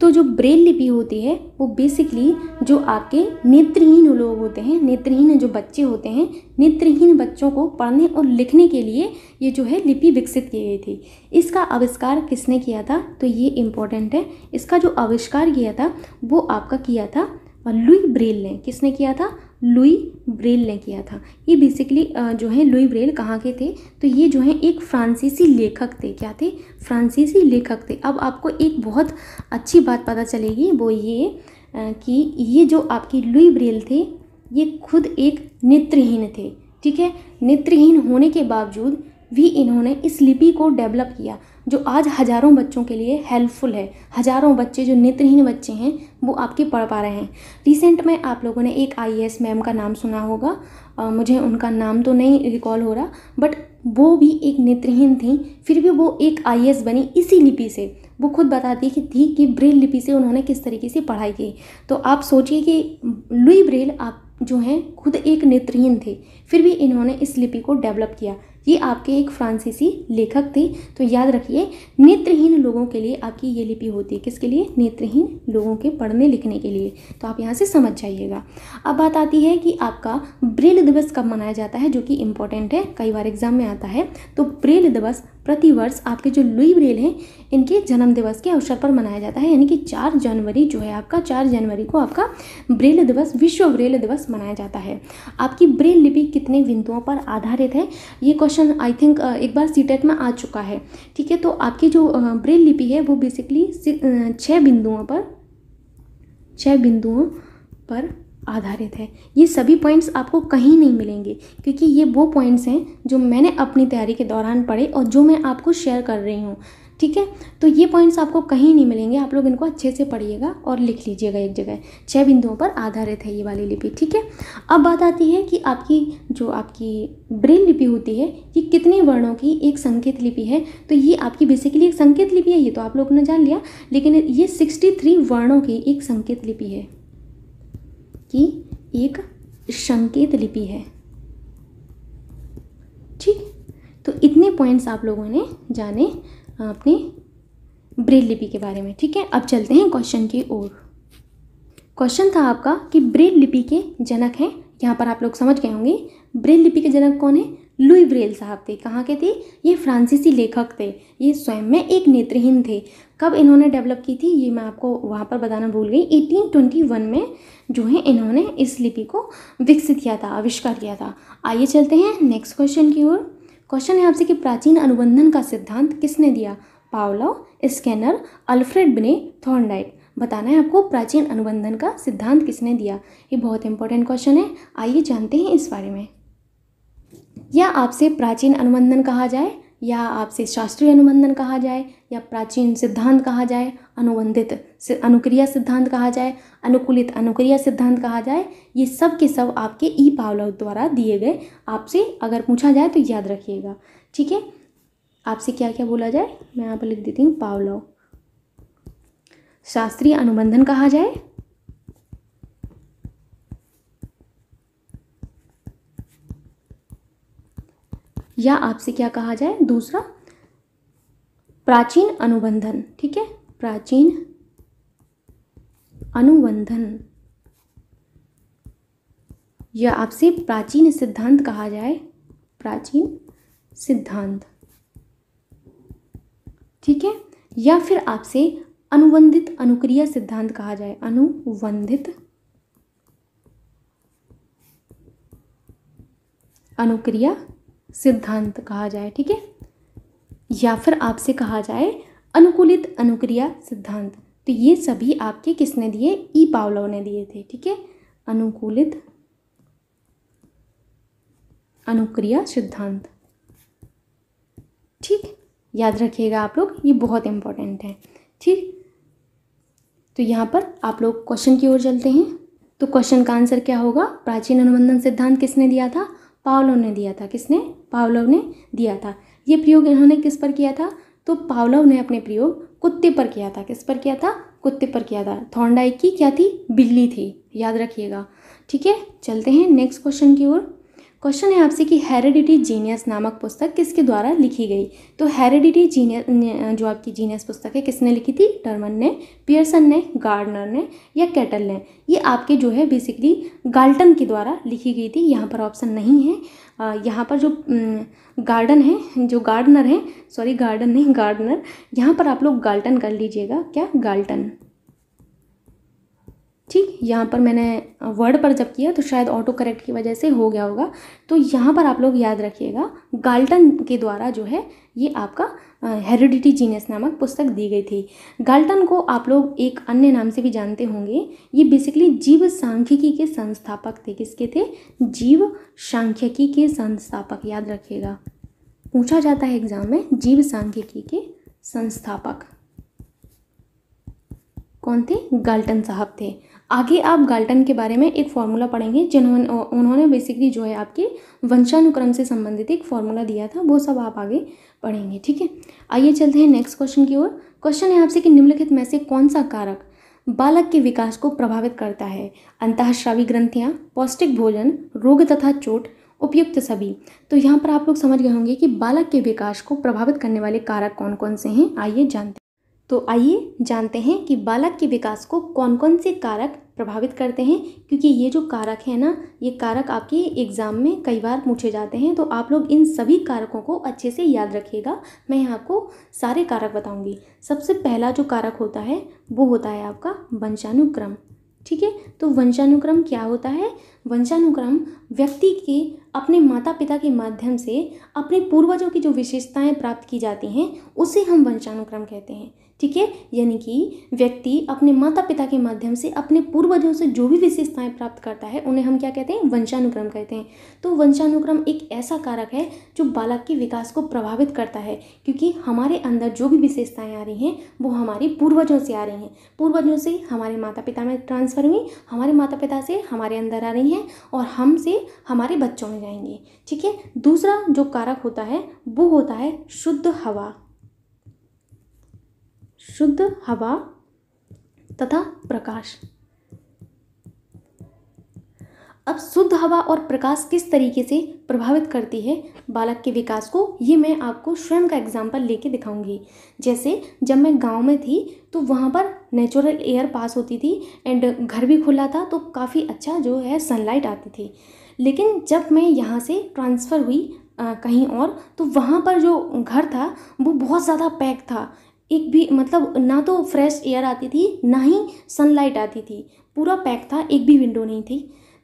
तो जो ब्रेल लिपि होती है वो बेसिकली जो आपके नेत्रहीन लोग होते हैं नेत्रहीन जो बच्चे होते हैं नेत्रहीन बच्चों को पढ़ने और लिखने के लिए ये जो है लिपि विकसित की गई थी इसका आविष्कार किसने किया था तो ये इम्पोर्टेंट है इसका जो आविष्कार किया था वो आपका किया था लुई ब्रेल ने किसने किया था लुई ब्रेल ने किया था ये बेसिकली जो है लुई ब्रेल कहाँ के थे तो ये जो है एक फ्रांसीसी लेखक थे क्या थे फ्रांसीसी लेखक थे अब आपको एक बहुत अच्छी बात पता चलेगी वो ये कि ये जो आपकी लुई ब्रेल थे ये खुद एक नेत्रहीन थे ठीक है नेत्रहीन होने के बावजूद भी इन्होंने इस लिपि को डेवलप किया जो आज हज़ारों बच्चों के लिए हेल्पफुल है हज़ारों बच्चे जो नेत्रहीन बच्चे हैं वो आपके पढ़ पा रहे हैं रिसेंट में आप लोगों ने एक आई मैम का नाम सुना होगा आ, मुझे उनका नाम तो नहीं रिकॉल हो रहा बट वो भी एक नेत्रहीन थी फिर भी वो एक आई बनी इसी लिपि से वो खुद बताती कि थी कि ब्रेल लिपि से उन्होंने किस तरीके से पढ़ाई की तो आप सोचिए कि लुई ब्रेल आप जो हैं खुद एक नेत्रहीन थे फिर भी इन्होंने इस लिपि को डेवलप किया ये आपके एक फ्रांसीसी लेखक थे तो याद रखिए नेत्रहीन लोगों के लिए आपकी ये लिपि होती है किसके लिए नेत्रहीन लोगों के पढ़ने लिखने के लिए तो आप यहाँ से समझ जाइएगा अब बात आती है कि आपका ब्रेल दिवस कब मनाया जाता है जो कि इम्पोर्टेंट है कई बार एग्जाम में आता है तो ब्रेल दिवस प्रतिवर्ष आपके जो लुई ब्रेल हैं इनके जन्म दिवस के अवसर पर मनाया जाता है यानी कि चार जनवरी जो है आपका चार जनवरी को आपका ब्रेल दिवस विश्व ब्रेल दिवस मनाया जाता है आपकी ब्रेल लिपि कितने बिंदुओं पर आधारित है ये क्वेश्चन आई थिंक एक बार सी e में आ चुका है ठीक है तो आपकी जो ब्रेल लिपि है वो बेसिकली छः बिंदुओं पर छः बिंदुओं पर आधारित है ये सभी पॉइंट्स आपको कहीं नहीं मिलेंगे क्योंकि ये वो पॉइंट्स हैं जो मैंने अपनी तैयारी के दौरान पढ़े और जो मैं आपको शेयर कर रही हूँ ठीक है तो ये पॉइंट्स आपको कहीं नहीं मिलेंगे आप लोग इनको अच्छे से पढ़िएगा और लिख लीजिएगा एक जगह छः बिंदुओं पर आधारित है ये वाली लिपि ठीक है अब बात आती है कि आपकी जो आपकी ब्रेल लिपि होती है ये कितने वर्णों की एक संकेत लिपि है तो ये आपकी बेसिकली एक संकेत लिपि है ये तो आप लोगों ने जान लिया लेकिन ये सिक्सटी थ्री वर्णों की एक संकेत लिपि है की एक संकेत लिपि है ठीक तो इतने पॉइंट्स आप लोगों ने जाने अपने ब्रेल लिपि के बारे में ठीक है अब चलते हैं क्वेश्चन की ओर क्वेश्चन था आपका कि ब्रेल लिपि के जनक हैं यहाँ पर आप लोग समझ गए होंगे ब्रेल लिपि के जनक कौन है लुई ब्रेल साहब थे कहाँ के थे ये फ्रांसीसी लेखक थे ये स्वयं में एक नेत्रहीन थे कब इन्होंने डेवलप की थी ये मैं आपको वहाँ पर बताना भूल गई 1821 में जो है इन्होंने इस लिपि को विकसित किया था आविष्कार किया था आइए चलते हैं नेक्स्ट क्वेश्चन की ओर क्वेश्चन है आपसे कि प्राचीन अनुबंधन का सिद्धांत किसने दिया पावलो स्कैनर अल्फ्रेड बने थॉर्नडाइट बताना है आपको प्राचीन अनुबंधन का सिद्धांत किसने दिया ये बहुत इंपॉर्टेंट क्वेश्चन है आइए जानते हैं इस बारे में या आपसे प्राचीन अनुबंधन कहा जाए या आपसे शास्त्रीय अनुबंधन कहा जाए या प्राचीन सिद्धांत कहा जाए अनुबंधित अनुक्रिया सिद्धांत कहा जाए अनुकूलित अनुक्रिया सिद्धांत कहा जाए ये सब के सब आपके ई पावलव द्वारा दिए गए आपसे अगर पूछा जाए तो याद रखिएगा ठीक है आपसे क्या क्या बोला जाए मैं यहाँ पर लिख देती हूँ पावलव शास्त्रीय अनुबंधन कहा जाए या आपसे क्या कहा जाए दूसरा प्राचीन अनुबंधन ठीक है प्राचीन अनुबंधन या आपसे प्राचीन सिद्धांत कहा जाए प्राचीन सिद्धांत ठीक है या फिर आपसे अनुबंधित अनुक्रिया सिद्धांत कहा जाए अनुबंधित अनुक्रिया सिद्धांत कहा जाए ठीक है या फिर आपसे कहा जाए अनुकूलित अनुक्रिया सिद्धांत तो ये सभी आपके किसने दिए ई पावलो ने दिए थे ठीक है अनुकूलित अनुक्रिया सिद्धांत ठीक याद रखिएगा आप लोग ये बहुत इंपॉर्टेंट है ठीक तो यहाँ पर आप लोग क्वेश्चन की ओर चलते हैं तो क्वेश्चन का आंसर क्या होगा प्राचीन अनुबंधन सिद्धांत किसने दिया था पावलो ने दिया था किसने पावलव ने दिया था ये प्रयोग इन्होंने किस पर किया था तो पावलव ने अपने प्रयोग कुत्ते पर किया था किस पर किया था कुत्ते पर किया था थोंडाई की क्या थी बिल्ली थी याद रखिएगा ठीक है चलते हैं नेक्स्ट क्वेश्चन की ओर क्वेश्चन है आपसे कि हेरिडिटी जीनियस नामक पुस्तक किसके द्वारा लिखी गई तो हेरिडिटी जीनियस जो आपकी जीनियस पुस्तक है किसने लिखी थी टर्मन ने पियर्सन ने गार्डनर ने या कैटल ने ये आपके जो है बेसिकली गाल्टन के द्वारा लिखी गई थी यहाँ पर ऑप्शन नहीं है यहाँ पर जो गार्डन है जो गार्डनर है सॉरी गार्डन नहीं गार्डनर यहाँ पर आप लोग गाल्टन कर लीजिएगा क्या गाल्टन ठीक यहाँ पर मैंने वर्ड पर जब किया तो शायद ऑटो करेक्ट की वजह से हो गया होगा तो यहाँ पर आप लोग याद रखिएगा गाल्टन के द्वारा जो है ये आपका हेरिडिटी जीनियस नामक पुस्तक दी गई थी गाल्टन को आप लोग एक अन्य नाम से भी जानते होंगे ये बेसिकली जीव सांख्यिकी के संस्थापक थे किसके थे जीव सांख्यिकी के संस्थापक याद रखिएगा पूछा जाता है एग्जाम में जीव सांख्यिकी के संस्थापक कौन थे गाल्टन साहब थे आगे आप गाल्टन के बारे में एक फार्मूला पढ़ेंगे जिन्होंने उन्होंने बेसिकली जो है आपके वंशानुक्रम से संबंधित एक फार्मूला दिया था वो सब आप आगे पढ़ेंगे ठीक है आइए चलते हैं नेक्स्ट क्वेश्चन की ओर क्वेश्चन है आपसे कि निम्नलिखित में से कौन सा कारक बालक के विकास को प्रभावित करता है अंतःश्रावी ग्रंथियाँ पौष्टिक भोजन रोग तथा चोट उपयुक्त सभी तो यहाँ पर आप लोग समझ गए होंगे कि बालक के विकास को प्रभावित करने वाले कारक कौन कौन से हैं आइए जानते हैं तो आइए जानते हैं कि बालक के विकास को कौन कौन से कारक प्रभावित करते हैं क्योंकि ये जो कारक है ना ये कारक आपके एग्ज़ाम में कई बार पूछे जाते हैं तो आप लोग इन सभी कारकों को अच्छे से याद रखिएगा मैं यहाँ आपको सारे कारक बताऊँगी सबसे पहला जो कारक होता है वो होता है आपका वंशानुक्रम ठीक है तो वंशानुक्रम क्या होता है वंशानुक्रम व्यक्ति के अपने माता पिता के माध्यम से अपने पूर्वजों की जो विशेषताएं प्राप्त की जाती हैं उसे हम वंशानुक्रम कहते हैं ठीक है यानी कि व्यक्ति अपने माता पिता के माध्यम से अपने पूर्वजों से जो भी विशेषताएं प्राप्त करता है उन्हें हम क्या कहते हैं वंशानुक्रम कहते हैं तो वंशानुक्रम एक ऐसा कारक है जो बालक के विकास को प्रभावित करता है क्योंकि हमारे अंदर जो भी विशेषताएं आ रही हैं वो हमारे पूर्वजों से आ रही हैं पूर्वजों से हमारे माता पिता में ट्रांसफ़र हुई हमारे माता पिता से हमारे अंदर आ रही हैं और हमसे हमारे बच्चों में जाएंगे ठीक है दूसरा जो कारक होता है वो होता है शुद्ध हवा शुद्ध हवा तथा प्रकाश अब शुद्ध हवा और प्रकाश किस तरीके से प्रभावित करती है बालक के विकास को ये मैं आपको स्वयं का एग्जाम्पल लेके दिखाऊंगी जैसे जब मैं गांव में थी तो वहाँ पर नेचुरल एयर पास होती थी एंड घर भी खुला था तो काफ़ी अच्छा जो है सनलाइट आती थी लेकिन जब मैं यहाँ से ट्रांसफ़र हुई आ, कहीं और तो वहाँ पर जो घर था वो बहुत ज़्यादा पैक था एक भी मतलब ना तो फ्रेश एयर आती थी ना ही सनलाइट आती थी पूरा पैक था एक भी विंडो नहीं थी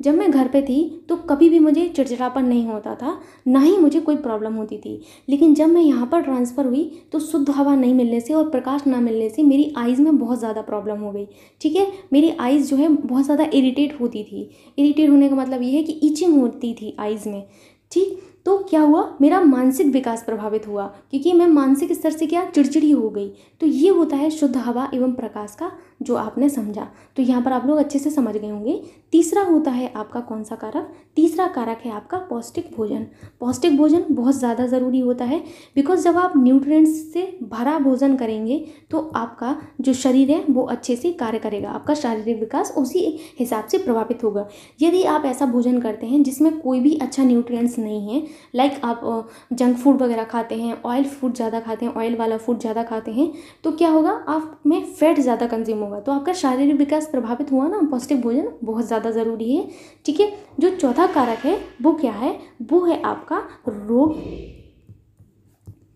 जब मैं घर पे थी तो कभी भी मुझे चिड़चिड़ापन नहीं होता था ना ही मुझे कोई प्रॉब्लम होती थी लेकिन जब मैं यहाँ पर ट्रांसफ़र हुई तो शुद्ध हवा नहीं मिलने से और प्रकाश ना मिलने से मेरी आइज़ में बहुत ज़्यादा प्रॉब्लम हो गई ठीक है मेरी आइज़ जो है बहुत ज़्यादा इरीटेट होती थी इरीटेट होने का मतलब ये है कि ईचिंग होती थी आइज़ में ठीक तो क्या हुआ मेरा मानसिक विकास प्रभावित हुआ क्योंकि मैं मानसिक स्तर से क्या चिड़चिड़ी हो गई तो ये होता है शुद्ध हवा एवं प्रकाश का जो आपने समझा तो यहाँ पर आप लोग अच्छे से समझ गए होंगे तीसरा होता है आपका कौन सा कारक तीसरा कारक है आपका पौष्टिक भोजन पौष्टिक भोजन बहुत ज़्यादा ज़रूरी होता है बिकॉज जब आप न्यूट्रिएंट्स से भरा भोजन करेंगे तो आपका जो शरीर है वो अच्छे से कार्य करेगा आपका शारीरिक विकास उसी हिसाब से प्रभावित होगा यदि आप ऐसा भोजन करते हैं जिसमें कोई भी अच्छा न्यूट्रियट्स नहीं है लाइक आप जंक फूड वगैरह खाते हैं ऑयल फूड ज़्यादा खाते हैं ऑयल वाला फूड ज़्यादा खाते हैं तो क्या होगा आप में फैट ज़्यादा कंज्यूम होगा तो आपका शारीरिक विकास प्रभावित हुआ ना पौष्टिक भोजन बहुत ज़्यादा ज़रूरी है ठीक है जो चौथा कारक है वो क्या है वो है आपका रोग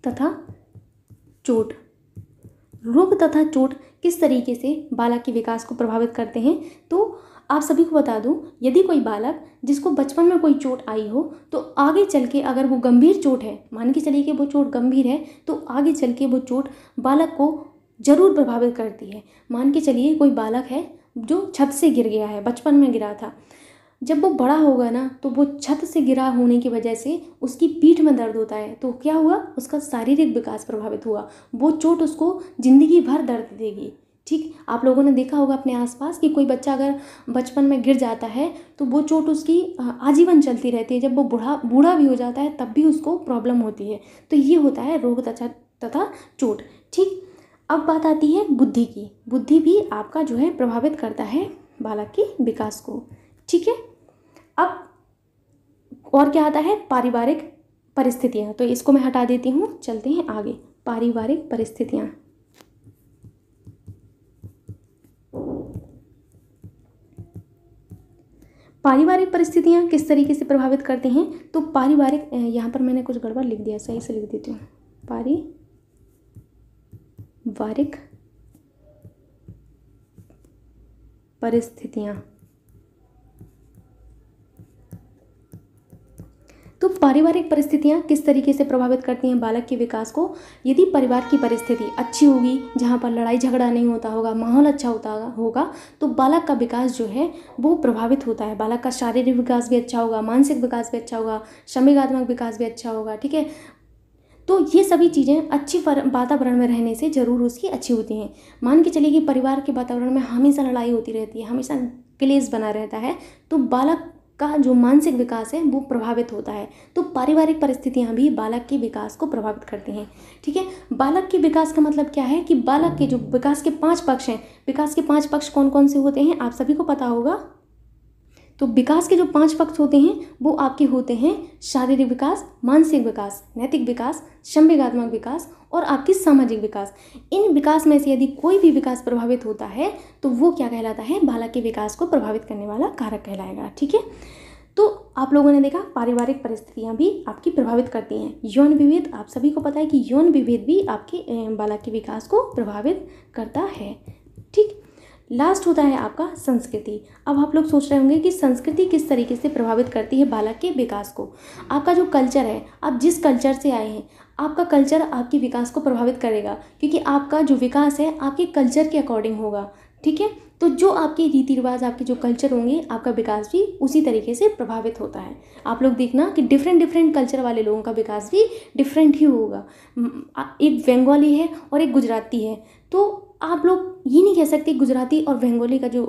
तथा चोट रोग तथा चोट किस तरीके से बालक के विकास को प्रभावित करते हैं तो आप सभी को बता दूं यदि कोई बालक जिसको बचपन में कोई चोट आई हो तो आगे चल के अगर वो गंभीर चोट है मान के चलिए कि वो चोट गंभीर है तो आगे चल के वो चोट बालक को ज़रूर प्रभावित करती है मान के चलिए कोई बालक है जो छत से गिर गया है बचपन में गिरा था जब वो बड़ा होगा ना तो वो छत से गिरा होने की वजह से उसकी पीठ में दर्द होता है तो क्या हुआ उसका शारीरिक विकास प्रभावित हुआ वो चोट उसको ज़िंदगी भर दर्द देगी ठीक आप लोगों ने देखा होगा अपने आसपास कि कोई बच्चा अगर बचपन में गिर जाता है तो वो चोट उसकी आजीवन चलती रहती है जब वो बूढ़ा बूढ़ा भी हो जाता है तब भी उसको प्रॉब्लम होती है तो ये होता है रोग तथा तथा चोट ठीक अब बात आती है बुद्धि की बुद्धि भी आपका जो है प्रभावित करता है बालक के विकास को ठीक है अब और क्या आता है पारिवारिक परिस्थितियाँ तो इसको मैं हटा देती हूँ चलते हैं आगे पारिवारिक परिस्थितियाँ पारिवारिक परिस्थितियाँ किस तरीके से प्रभावित करते हैं तो पारिवारिक यहाँ पर मैंने कुछ गड़बड़ लिख दिया सही से लिख देती हूँ पारी वारिक परिस्थितियां तो पारिवारिक परिस्थितियाँ किस तरीके से प्रभावित करती हैं बालक के विकास को यदि परिवार की परिस्थिति अच्छी होगी जहाँ पर लड़ाई झगड़ा नहीं होता होगा माहौल अच्छा होता होगा तो बालक का विकास जो है वो प्रभावित होता है बालक का शारीरिक विकास भी अच्छा होगा मानसिक विकास भी अच्छा होगा श्रमिकात्मक विकास भी अच्छा होगा ठीक है तो ये सभी चीज़ें अच्छी वातावरण में रहने से ज़रूर उसकी अच्छी होती हैं मान के चलिए कि परिवार के वातावरण में हमेशा लड़ाई होती रहती है हमेशा क्लेश बना रहता है तो बालक का जो मानसिक विकास है वो प्रभावित होता है तो पारिवारिक परिस्थितियाँ भी बालक के विकास को प्रभावित करती हैं ठीक है बालक के विकास का मतलब क्या है कि बालक के जो विकास के पाँच पक्ष हैं विकास के पाँच पक्ष कौन कौन से होते हैं आप सभी को पता होगा तो विकास के जो पांच पक्ष होते हैं वो आपके होते हैं शारीरिक विकास मानसिक विकास नैतिक विकास संवेगात्मक विकास और आपकी सामाजिक विकास इन विकास में से यदि कोई भी विकास प्रभावित होता है तो वो क्या कहलाता है बालक के विकास को प्रभावित करने वाला कारक कहलाएगा ठीक है तो आप लोगों ने देखा पारिवारिक परिस्थितियाँ भी आपकी प्रभावित करती हैं यौन विभेद आप सभी को पता है कि यौन विभेद भी आपके बालक के विकास को प्रभावित करता है ठीक लास्ट होता है आपका संस्कृति अब आप लोग सोच रहे होंगे कि संस्कृति किस तरीके से प्रभावित करती है बालक के विकास को आपका जो कल्चर है आप जिस कल्चर से आए हैं आपका कल्चर आपके विकास को प्रभावित करेगा क्योंकि आपका जो विकास है आपके कल्चर के अकॉर्डिंग होगा ठीक है तो जो आपके रीति रिवाज आपके जो कल्चर होंगे आपका विकास भी उसी तरीके से प्रभावित होता है आप लोग देखना कि डिफरेंट डिफरेंट कल्चर वाले लोगों का विकास भी डिफरेंट ही होगा एक बंगाली है और एक गुजराती है तो आप लोग ये नहीं कह सकते गुजराती और बंगाली का जो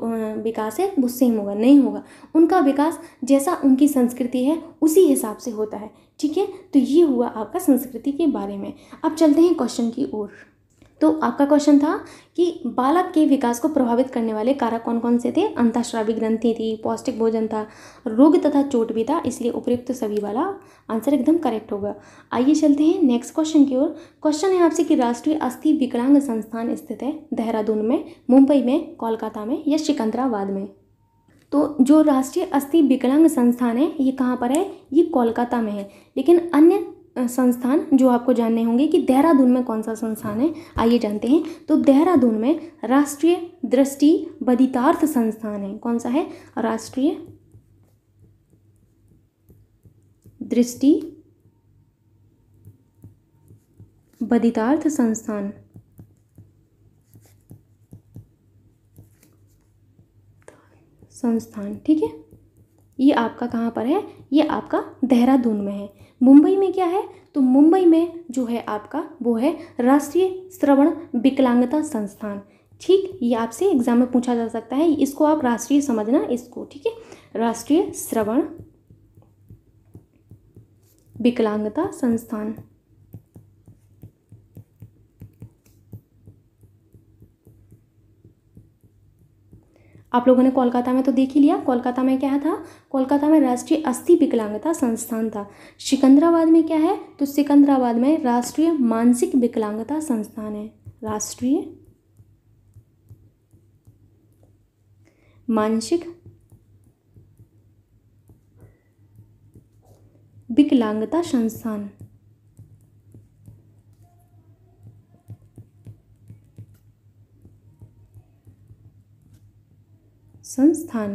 विकास है वो सेम होगा नहीं होगा उनका विकास जैसा उनकी संस्कृति है उसी हिसाब से होता है ठीक है तो ये हुआ आपका संस्कृति के बारे में अब चलते हैं क्वेश्चन की ओर तो आपका क्वेश्चन था कि बालक के विकास को प्रभावित करने वाले कारक कौन कौन से थे अंतःश्रावी ग्रंथि थी पौष्टिक भोजन था रोग तथा चोट भी था इसलिए उपयुक्त सभी वाला आंसर एकदम करेक्ट होगा आइए चलते हैं नेक्स्ट क्वेश्चन की ओर क्वेश्चन है आपसे कि राष्ट्रीय अस्थि विकलांग संस्थान स्थित है देहरादून में मुंबई में कोलकाता में या सिकंदराबाद में तो जो राष्ट्रीय अस्थि विकलांग संस्थान है ये कहाँ पर है ये कोलकाता में है लेकिन अन्य संस्थान जो आपको जानने होंगे कि देहरादून में कौन सा संस्थान है आइए जानते हैं तो देहरादून में राष्ट्रीय दृष्टि बदितार्थ संस्थान है कौन सा है राष्ट्रीय दृष्टि बदितार्थ संस्थान संस्थान ठीक है ये आपका कहाँ पर है ये आपका देहरादून में है मुंबई में क्या है तो मुंबई में जो है आपका वो है राष्ट्रीय श्रवण विकलांगता संस्थान ठीक ये आपसे एग्जाम में पूछा जा सकता है इसको आप राष्ट्रीय समझना इसको ठीक है राष्ट्रीय श्रवण विकलांगता संस्थान आप लोगों ने कोलकाता में तो देख ही लिया कोलकाता में क्या था कोलकाता में राष्ट्रीय अस्थि विकलांगता संस्थान था सिकंदराबाद में क्या है तो सिकंदराबाद में राष्ट्रीय मानसिक विकलांगता संस्थान है राष्ट्रीय मानसिक विकलांगता संस्थान संस्थान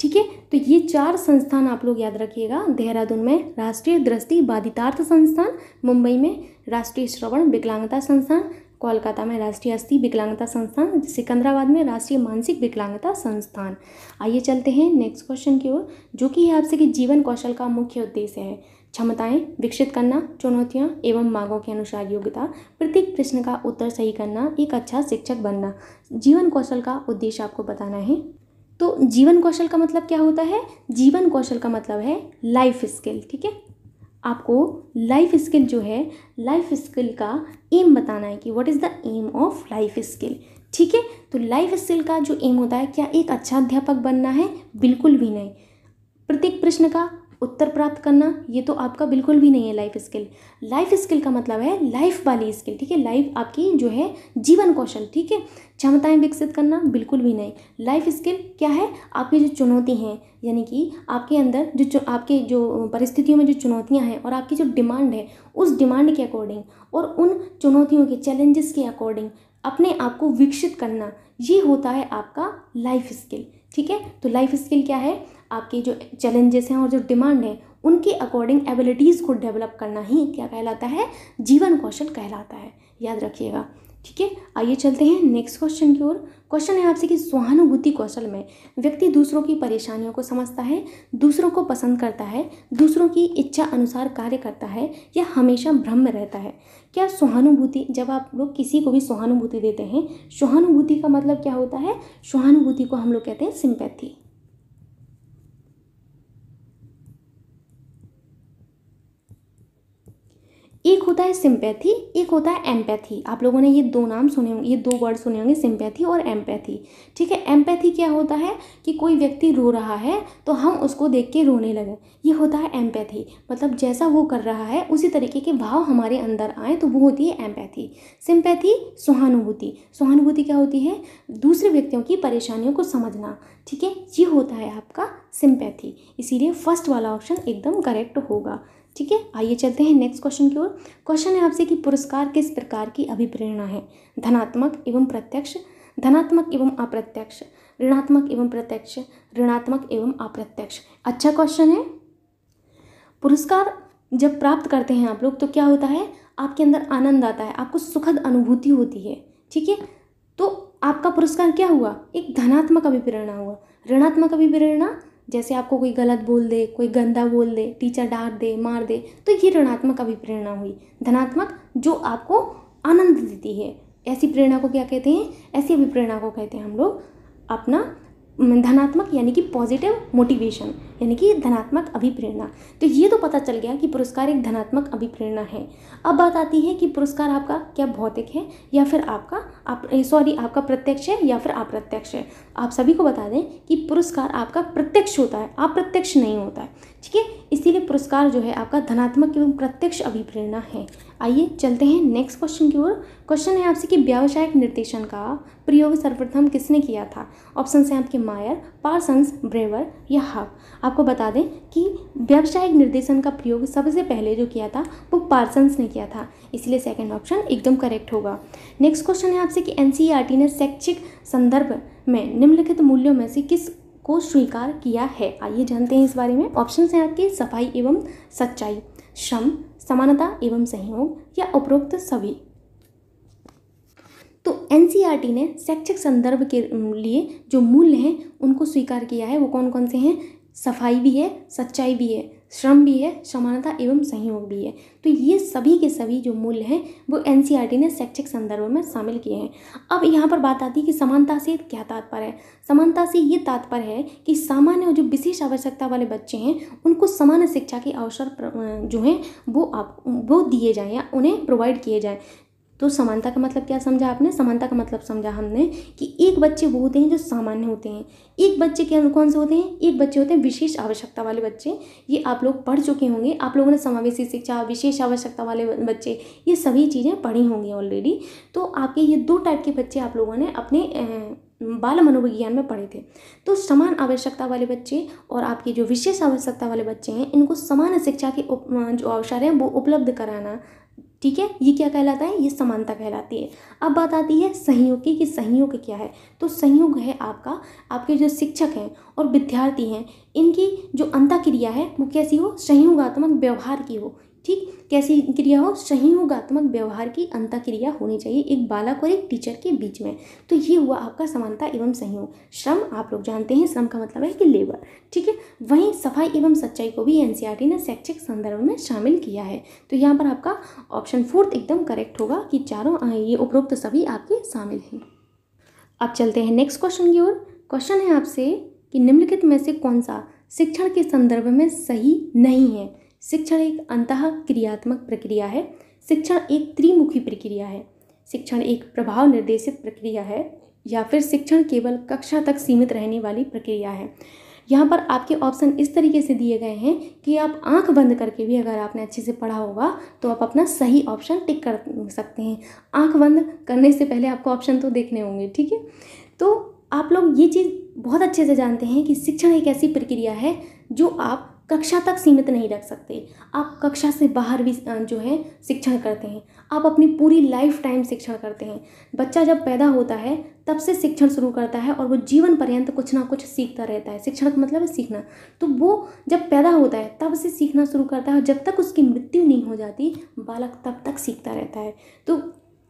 ठीक है तो ये चार संस्थान आप लोग याद रखिएगा देहरादून में राष्ट्रीय दृष्टि बाधितार्थ संस्थान मुंबई में राष्ट्रीय श्रवण विकलांगता संस्थान कोलकाता में राष्ट्रीय अस्थि विकलांगता संस्थान सिकंदराबाद में राष्ट्रीय मानसिक विकलांगता संस्थान आइए चलते हैं नेक्स्ट क्वेश्चन की ओर जो कि है आपसे कि जीवन कौशल का मुख्य उद्देश्य है क्षमताएं विकसित करना चुनौतियां एवं मांगों के अनुसार योग्यता प्रत्येक प्रश्न का उत्तर सही करना एक अच्छा शिक्षक बनना जीवन कौशल का उद्देश्य आपको बताना है तो जीवन कौशल का मतलब क्या होता है जीवन कौशल का मतलब है लाइफ स्किल ठीक है आपको लाइफ स्किल जो है लाइफ स्किल का एम बताना है कि what is the aim of life skill ठीक है तो लाइफ स्किल का जो एम होता है क्या एक अच्छा अध्यापक बनना है बिल्कुल भी नहीं प्रत्येक प्रश्न का उत्तर प्राप्त करना ये तो आपका बिल्कुल भी नहीं है लाइफ स्किल लाइफ स्किल का मतलब है लाइफ वाली स्किल ठीक है लाइफ आपकी जो है जीवन कौशल ठीक है क्षमताएं विकसित करना बिल्कुल भी नहीं लाइफ स्किल क्या है आपकी जो चुनौती हैं यानी कि आपके अंदर जो आपके जो परिस्थितियों में जो चुनौतियां हैं और आपकी जो डिमांड है उस डिमांड के अकॉर्डिंग और उन चुनौतियों के चैलेंजेस के अकॉर्डिंग अपने आप को विकसित करना ये होता है आपका लाइफ स्किल ठीक है तो लाइफ स्किल क्या है आपकी जो चैलेंजेस हैं और जो डिमांड है उनके अकॉर्डिंग एबिलिटीज़ को डेवलप करना ही क्या कहलाता है जीवन कौशल कहलाता है याद रखिएगा ठीक है आइए चलते हैं नेक्स्ट क्वेश्चन की ओर क्वेश्चन है आपसे कि सहानुभूति कौशल में व्यक्ति दूसरों की परेशानियों को समझता है दूसरों को पसंद करता है दूसरों की इच्छा अनुसार कार्य करता है या हमेशा भ्रम में रहता है क्या सहानुभूति जब आप लोग किसी को भी सहानुभूति देते हैं सहानुभूति का मतलब क्या होता है सहानुभूति को हम लोग कहते हैं सिंपैथी एक होता है सिंपैथी एक होता है एम्पैथी आप लोगों ने ये दो नाम सुने होंगे ये दो वर्ड सुने होंगे सिंपैथी और एम्पैथी ठीक है एम्पैथी क्या होता है कि कोई व्यक्ति रो रहा है तो हम उसको देख के रोने लगे ये होता है एम्पैथी मतलब जैसा वो कर रहा है उसी तरीके के भाव हमारे अंदर आए तो वो होती है एम्पैथी सिंपैथी सहानुभूति सहानुभूति क्या होती है दूसरे व्यक्तियों की परेशानियों को समझना ठीक है ये होता है आपका सिंपैथी इसीलिए फर्स्ट वाला ऑप्शन एकदम करेक्ट होगा ठीक है आइए चलते हैं नेक्स्ट क्वेश्चन की ओर क्वेश्चन है आपसे कि पुरस्कार किस प्रकार की अभिप्रेरणा है धनात्मक एवं प्रत्यक्ष धनात्मक एवं अप्रत्यक्ष ऋणात्मक एवं प्रत्यक्ष ऋणात्मक एवं अप्रत्यक्ष अच्छा क्वेश्चन है पुरस्कार जब प्राप्त करते हैं आप लोग तो क्या होता है आपके अंदर आनंद आता है आपको सुखद अनुभूति होती है ठीक है तो आपका पुरस्कार क्या हुआ एक धनात्मक अभिप्रेरणा हुआ ऋणात्मक अभिप्रेरणा जैसे आपको कोई गलत बोल दे कोई गंदा बोल दे टीचर डांट दे मार दे तो ये ऋणात्मक अभिप्रेरणा हुई धनात्मक जो आपको आनंद देती है ऐसी प्रेरणा को क्या कहते हैं ऐसी अभिप्रेरणा को कहते हैं हम लोग अपना धनात्मक यानी कि पॉजिटिव मोटिवेशन यानी कि धनात्मक अभिप्रेरणा तो ये तो पता चल गया कि पुरस्कार एक धनात्मक अभिप्रेरणा है अब बात आती है कि पुरस्कार आपका क्या भौतिक है या फिर आपका आप सॉरी आपका प्रत्यक्ष है या फिर अप्रत्यक्ष है आप सभी को बता दें कि पुरस्कार आपका प्रत्यक्ष होता है अप्रत्यक्ष नहीं होता है ठीक है इसीलिए पुरस्कार जो है आपका धनात्मक एवं प्रत्यक्ष अभिप्रेरणा है आइए चलते हैं नेक्स्ट क्वेश्चन की ओर क्वेश्चन है आपसे कि व्यावसायिक निर्देशन का प्रयोग सर्वप्रथम किसने किया था ऑप्शन है आपके मायर पार्सन्स ब्रेवर या हब आपको बता दें कि व्यावसायिक निर्देशन का प्रयोग सबसे पहले जो किया था वो पार्सन्स ने किया था इसलिए सेकंड ऑप्शन एकदम करेक्ट होगा नेक्स्ट क्वेश्चन है आपसे कि एन e ने शैक्षिक संदर्भ में निम्नलिखित मूल्यों में से किस को स्वीकार किया है आइए जानते हैं इस बारे में ऑप्शन हैं आपके सफाई एवं सच्चाई श्रम समानता एवं सहयोग या उपरोक्त सभी तो एन e ने शैक्षिक संदर्भ के लिए जो मूल्य हैं उनको स्वीकार किया है वो कौन कौन से हैं सफाई भी है सच्चाई भी है श्रम भी है समानता एवं सहयोग भी है तो ये सभी के सभी जो मूल्य हैं वो एन e ने शैक्षिक संदर्भ में शामिल किए हैं अब यहाँ पर बात आती है कि समानता से क्या तात्पर्य है समानता से ये तात्पर्य है कि सामान्य और जो विशेष आवश्यकता वाले बच्चे हैं उनको समान शिक्षा के अवसर जो हैं वो आप वो दिए जाएँ या उन्हें प्रोवाइड किए जाएँ तो समानता का मतलब क्या समझा आपने समानता का मतलब समझा हमने कि एक बच्चे वो होते हैं जो सामान्य होते हैं एक बच्चे के कौन से होते हैं एक बच्चे होते हैं विशेष आवश्यकता वाले बच्चे ये आप लोग पढ़ चुके होंगे आप लोगों ने समावेशी शिक्षा विशेष आवश्यकता वाले बच्चे ये सभी चीज़ें पढ़ी होंगी ऑलरेडी तो आपके ये दो टाइप के बच्चे आप लोगों ने अपने बाल मनोविज्ञान में पढ़े थे तो समान आवश्यकता वाले बच्चे और आपके जो विशेष आवश्यकता वाले बच्चे हैं इनको समान शिक्षा के उप, जो अवसर हैं वो उपलब्ध कराना ठीक है ये क्या कहलाता है ये समानता कहलाती है अब बात आती है संयोग की कि संयोग क्या है तो संयोग है आपका आपके जो शिक्षक हैं और विद्यार्थी हैं इनकी जो क्रिया है वो कैसी हो संयोगात्मक व्यवहार की हो ठीक कैसी क्रिया हो होगात्मक व्यवहार की अंत क्रिया होनी चाहिए एक बालक और एक टीचर के बीच में तो ये हुआ आपका समानता एवं सहयोग श्रम आप लोग जानते हैं श्रम का मतलब है कि लेबर ठीक है वहीं सफाई एवं सच्चाई को भी एन e ने शैक्षिक संदर्भ में शामिल किया है तो यहाँ पर आपका ऑप्शन फोर्थ एकदम करेक्ट होगा कि चारों ये उपरोक्त सभी आपके शामिल हैं अब चलते हैं नेक्स्ट क्वेश्चन की ओर क्वेश्चन है आपसे कि निम्नलिखित में से कौन सा शिक्षण के संदर्भ में सही नहीं है शिक्षण एक अंतः क्रियात्मक प्रक्रिया है शिक्षण एक त्रिमुखी प्रक्रिया है शिक्षण एक प्रभाव निर्देशित प्रक्रिया है या फिर शिक्षण केवल कक्षा तक सीमित रहने वाली प्रक्रिया है यहाँ पर आपके ऑप्शन इस तरीके से दिए गए हैं कि आप आंख बंद करके भी अगर आपने अच्छे से पढ़ा होगा तो आप अपना सही ऑप्शन टिक कर सकते हैं आंख बंद करने से पहले आपको ऑप्शन तो देखने होंगे ठीक है तो आप लोग ये चीज़ बहुत अच्छे से जानते हैं कि शिक्षण एक ऐसी प्रक्रिया है जो आप कक्षा तक सीमित नहीं रख सकते आप कक्षा से बाहर भी जो है शिक्षण करते हैं आप अपनी पूरी लाइफ टाइम शिक्षण करते हैं बच्चा जब पैदा होता है तब से शिक्षण शुरू करता है और वो जीवन पर्यंत कुछ ना कुछ सीखता रहता है शिक्षण का मतलब है सीखना तो वो जब पैदा होता है तब से सीखना शुरू करता है और जब तक उसकी मृत्यु नहीं हो जाती बालक तब तक सीखता रहता है तो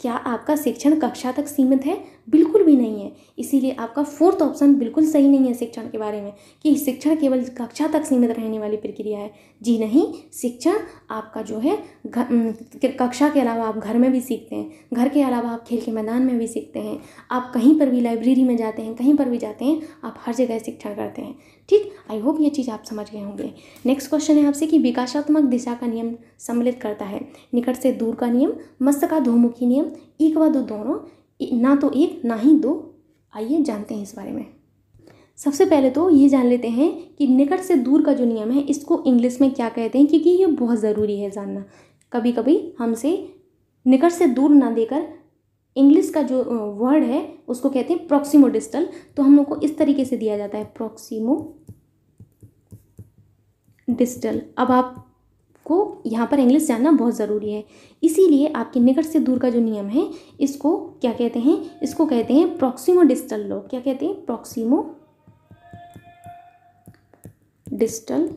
क्या आपका शिक्षण कक्षा तक सीमित है बिल्कुल भी नहीं है इसीलिए आपका फोर्थ ऑप्शन बिल्कुल सही नहीं है शिक्षण के बारे में कि शिक्षण केवल कक्षा तक सीमित रहने वाली प्रक्रिया है जी नहीं शिक्षण आपका जो है कक्षा के अलावा आप घर में भी सीखते हैं घर के अलावा आप खेल के मैदान में भी सीखते हैं आप कहीं पर भी लाइब्रेरी में जाते हैं कहीं पर भी जाते हैं आप हर जगह शिक्षण करते हैं ठीक आई होप ये चीज़ आप समझ गए होंगे नेक्स्ट क्वेश्चन है आपसे कि विकासात्मक दिशा का नियम सम्मिलित करता है निकट से दूर का नियम मस्त का धोमुखी नियम एक व दो दोनों ना तो एक ना ही दो आइए जानते हैं इस बारे में सबसे पहले तो ये जान लेते हैं कि निकट से दूर का जो नियम है इसको इंग्लिश में क्या कहते हैं क्योंकि ये बहुत ज़रूरी है जानना कभी कभी हमसे निकट से दूर ना देकर इंग्लिश का जो वर्ड है उसको कहते हैं प्रोक्सीमो डिस्टल तो हम लोग को इस तरीके से दिया जाता है प्रोक्सीमो डिस्टल अब आप को यहाँ पर इंग्लिश जानना बहुत ज़रूरी है इसीलिए आपके निकट से दूर का जो नियम है इसको क्या कहते हैं इसको कहते हैं प्रॉक्सिमो डिस्टल लॉ क्या कहते हैं प्रॉक्सिमो डिस्टल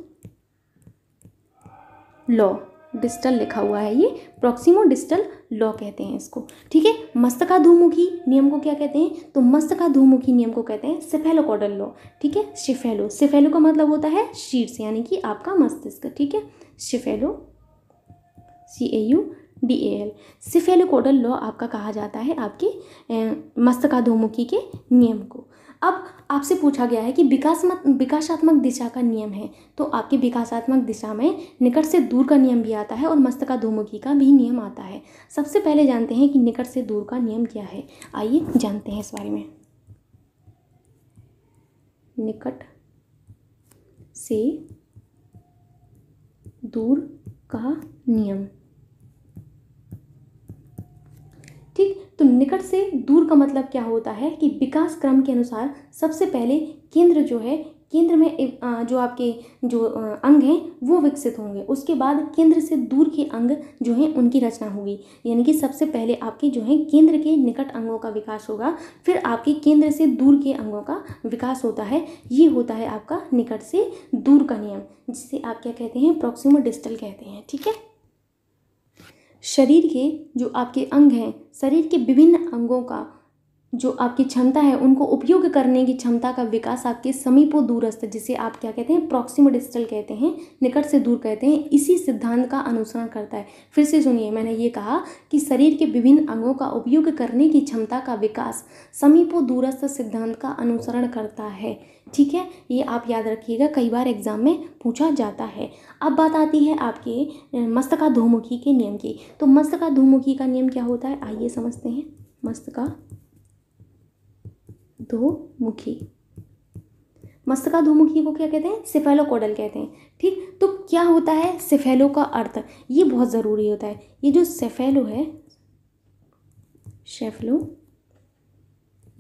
लॉ डिस्टल लिखा हुआ है ये प्रॉक्सिमो डिस्टल लॉ कहते हैं इसको ठीक है मस्तका धूमुखी नियम को क्या कहते हैं तो धूमुखी नियम को कहते हैं सिफेलो कॉडल लॉ ठीक है सिफेलो सिफेलो का मतलब होता है शीर्ष यानी कि आपका मस्तिष्क ठीक है cephalo C A U D A L cephalocaudal law आपका कहा जाता है आपके मस्तकाधोमुखी के नियम को अब आपसे पूछा गया है कि विकास विकासात्मक दिशा का नियम है तो आपके विकासात्मक दिशा में निकट से दूर का नियम भी आता है और मस्तका धोमुखी का भी नियम आता है सबसे पहले जानते हैं कि निकट से दूर का नियम क्या है आइए जानते हैं इस बारे में निकट से दूर का नियम ठीक तो निकट से दूर का मतलब क्या होता है कि विकास क्रम के अनुसार सबसे पहले केंद्र जो है केंद्र में जो आपके जो अंग हैं वो विकसित होंगे उसके बाद केंद्र से दूर के अंग जो हैं उनकी रचना होगी यानी कि सबसे पहले आपके जो हैं केंद्र के निकट अंगों का विकास होगा फिर आपके केंद्र से दूर के अंगों का विकास होता है ये होता है आपका निकट से दूर का नियम जिसे आप क्या कहते हैं प्रोक्सीमो डिस्टल कहते हैं ठीक है शरीर के जो आपके अंग हैं शरीर के विभिन्न अंगों का जो आपकी क्षमता है उनको उपयोग करने की क्षमता का विकास आपके समीप दूरस्थ जिसे आप क्या कहते हैं प्रॉक्सिम डिस्टल कहते हैं निकट से दूर कहते हैं इसी सिद्धांत का अनुसरण करता है फिर से सुनिए मैंने ये कहा कि शरीर के विभिन्न अंगों का उपयोग करने की क्षमता का विकास समीप दूरस्थ सिद्धांत का अनुसरण करता है ठीक है ये आप याद रखिएगा कई बार एग्जाम में पूछा जाता है अब बात आती है आपके मस्तकाधोमुखी के नियम की तो मस्तकाधोमुखी का नियम क्या होता है आइए समझते हैं मस्तका दो मुखी मस्तका धोमुखी को क्या कहते हैं सिफेलो कोडल कहते हैं ठीक तो क्या होता है सिफेलो का अर्थ ये बहुत ज़रूरी होता है ये जो सेफेलो है शेफलो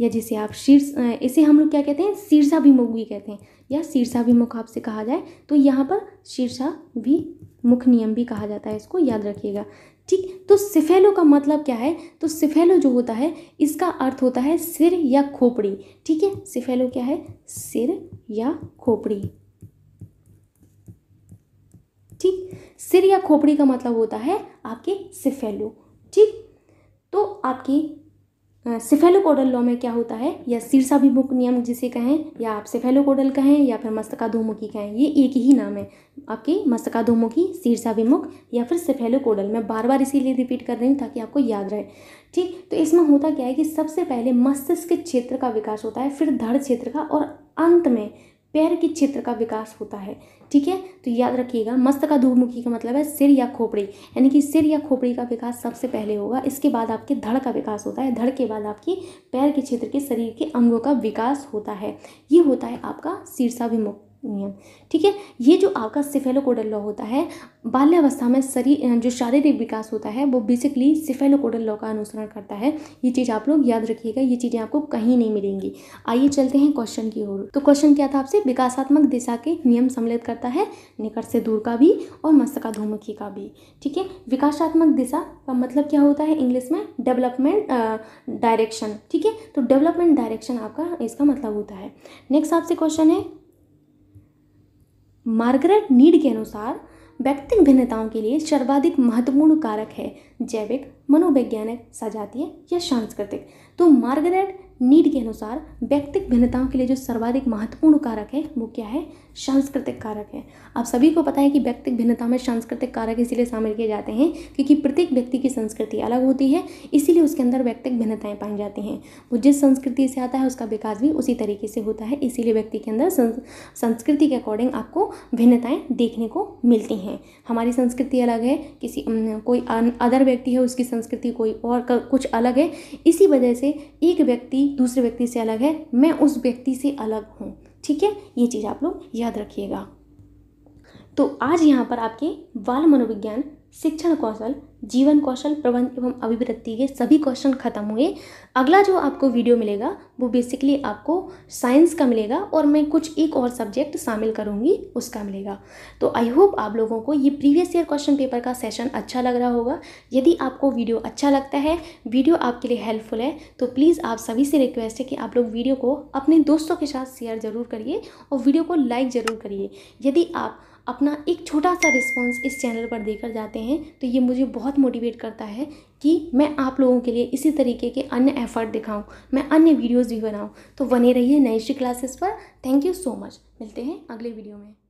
या जिसे आप शीर्ष इसे हम लोग क्या कहते हैं शीर्षा भी कहते हैं या मुख आपसे कहा जाए तो यहाँ पर शीर्षा भी मुख नियम भी कहा जाता है इसको याद रखिएगा ठीक तो सिफेलो का मतलब क्या है तो सिफेलो जो होता है इसका अर्थ होता है सिर या खोपड़ी ठीक है सिफेलो क्या है सिर या खोपड़ी ठीक सिर या खोपड़ी का मतलब होता है आपके सिफेलो ठीक तो आपकी सिफेलोकोडल लॉ में क्या होता है या शीर्षाभिमुख नियम जिसे कहें या आप सिफेलोकोडल कहें या फिर मस्तकाधोमुखी कहें ये एक ही नाम है आपकी मस्तकाधोमुखी शीर्षाभिमुख या फिर सिफेलोकोडल मैं बार बार इसीलिए रिपीट कर रही हूँ ताकि आपको याद रहे ठीक तो इसमें होता क्या है कि सबसे पहले मस्तिष्क क्षेत्र का विकास होता है फिर धड़ क्षेत्र का और अंत में पैर के क्षेत्र का विकास होता है ठीक है तो याद रखिएगा मस्तक धूपमुखी का मतलब है सिर या खोपड़ी यानी कि सिर या खोपड़ी का विकास सबसे पहले होगा इसके बाद आपके धड़ का विकास होता है धड़ के बाद आपकी पैर के क्षेत्र के शरीर के अंगों का विकास होता है ये होता है आपका शीर्षाभिमुख नियम ठीक है ये जो आपका सिफेलोकोडल लॉ होता है बाल्यावस्था में शरीर जो शारीरिक विकास होता है वो बेसिकली सिफेलोकोडल लॉ का अनुसरण करता है ये चीज़ आप लोग याद रखिएगा ये चीज़ें आपको कहीं नहीं मिलेंगी आइए चलते हैं क्वेश्चन की ओर तो क्वेश्चन क्या था आपसे विकासात्मक दिशा के नियम सम्मिलित करता है निकट से दूर का भी और मस्तका धूमुखी का भी ठीक है विकासात्मक दिशा का मतलब क्या होता है इंग्लिश में डेवलपमेंट डायरेक्शन ठीक है तो डेवलपमेंट डायरेक्शन आपका इसका मतलब होता है नेक्स्ट आपसे क्वेश्चन है मार्गरेट नीड के अनुसार व्यक्तिक भिन्नताओं के लिए सर्वाधिक महत्वपूर्ण कारक है जैविक मनोवैज्ञानिक सजातीय या सांस्कृतिक तो मार्गरेट नीड के अनुसार व्यक्तिक भिन्नताओं के लिए जो सर्वाधिक महत्वपूर्ण कारक है वो क्या है सांस्कृतिक कारक है आप सभी को पता है कि व्यक्तिक भिन्नता में सांस्कृतिक कारक इसीलिए शामिल किए जाते हैं क्योंकि प्रत्येक व्यक्ति की संस्कृति अलग होती है इसीलिए उसके अंदर व्यक्तिक भिन्नताएं पाई जाती हैं वो जिस संस्कृति से आता है उसका विकास भी उसी तरीके से होता है इसीलिए व्यक्ति के अंदर संस्कृति के अकॉर्डिंग आपको भिन्नताएँ देखने को मिलती हैं हमारी संस्कृति अलग है किसी कोई अदर व्यक्ति है उसकी संस्कृति कोई और कुछ अलग है इसी वजह जैसे एक व्यक्ति दूसरे व्यक्ति से अलग है मैं उस व्यक्ति से अलग हूँ ठीक है ये चीज़ आप लोग याद रखिएगा तो आज यहाँ पर आपके बाल मनोविज्ञान शिक्षण कौशल जीवन कौशल प्रबंध एवं अभिवृत्ति के सभी क्वेश्चन खत्म हुए अगला जो आपको वीडियो मिलेगा वो बेसिकली आपको साइंस का मिलेगा और मैं कुछ एक और सब्जेक्ट शामिल करूँगी उसका मिलेगा तो आई होप आप लोगों को ये प्रीवियस ईयर क्वेश्चन पेपर का सेशन अच्छा लग रहा होगा यदि आपको वीडियो अच्छा लगता है वीडियो आपके लिए हेल्पफुल है तो प्लीज़ आप सभी से रिक्वेस्ट है कि आप लोग वीडियो को अपने दोस्तों के साथ शेयर ज़रूर करिए और वीडियो को लाइक ज़रूर करिए यदि आप अपना एक छोटा सा रिस्पॉन्स इस चैनल पर देकर जाते हैं तो ये मुझे बहुत मोटिवेट करता है कि मैं आप लोगों के लिए इसी तरीके के अन्य एफर्ट दिखाऊं मैं अन्य वीडियोस भी बनाऊं तो बने रहिए नई श्री क्लासेस पर थैंक यू सो मच मिलते हैं अगले वीडियो में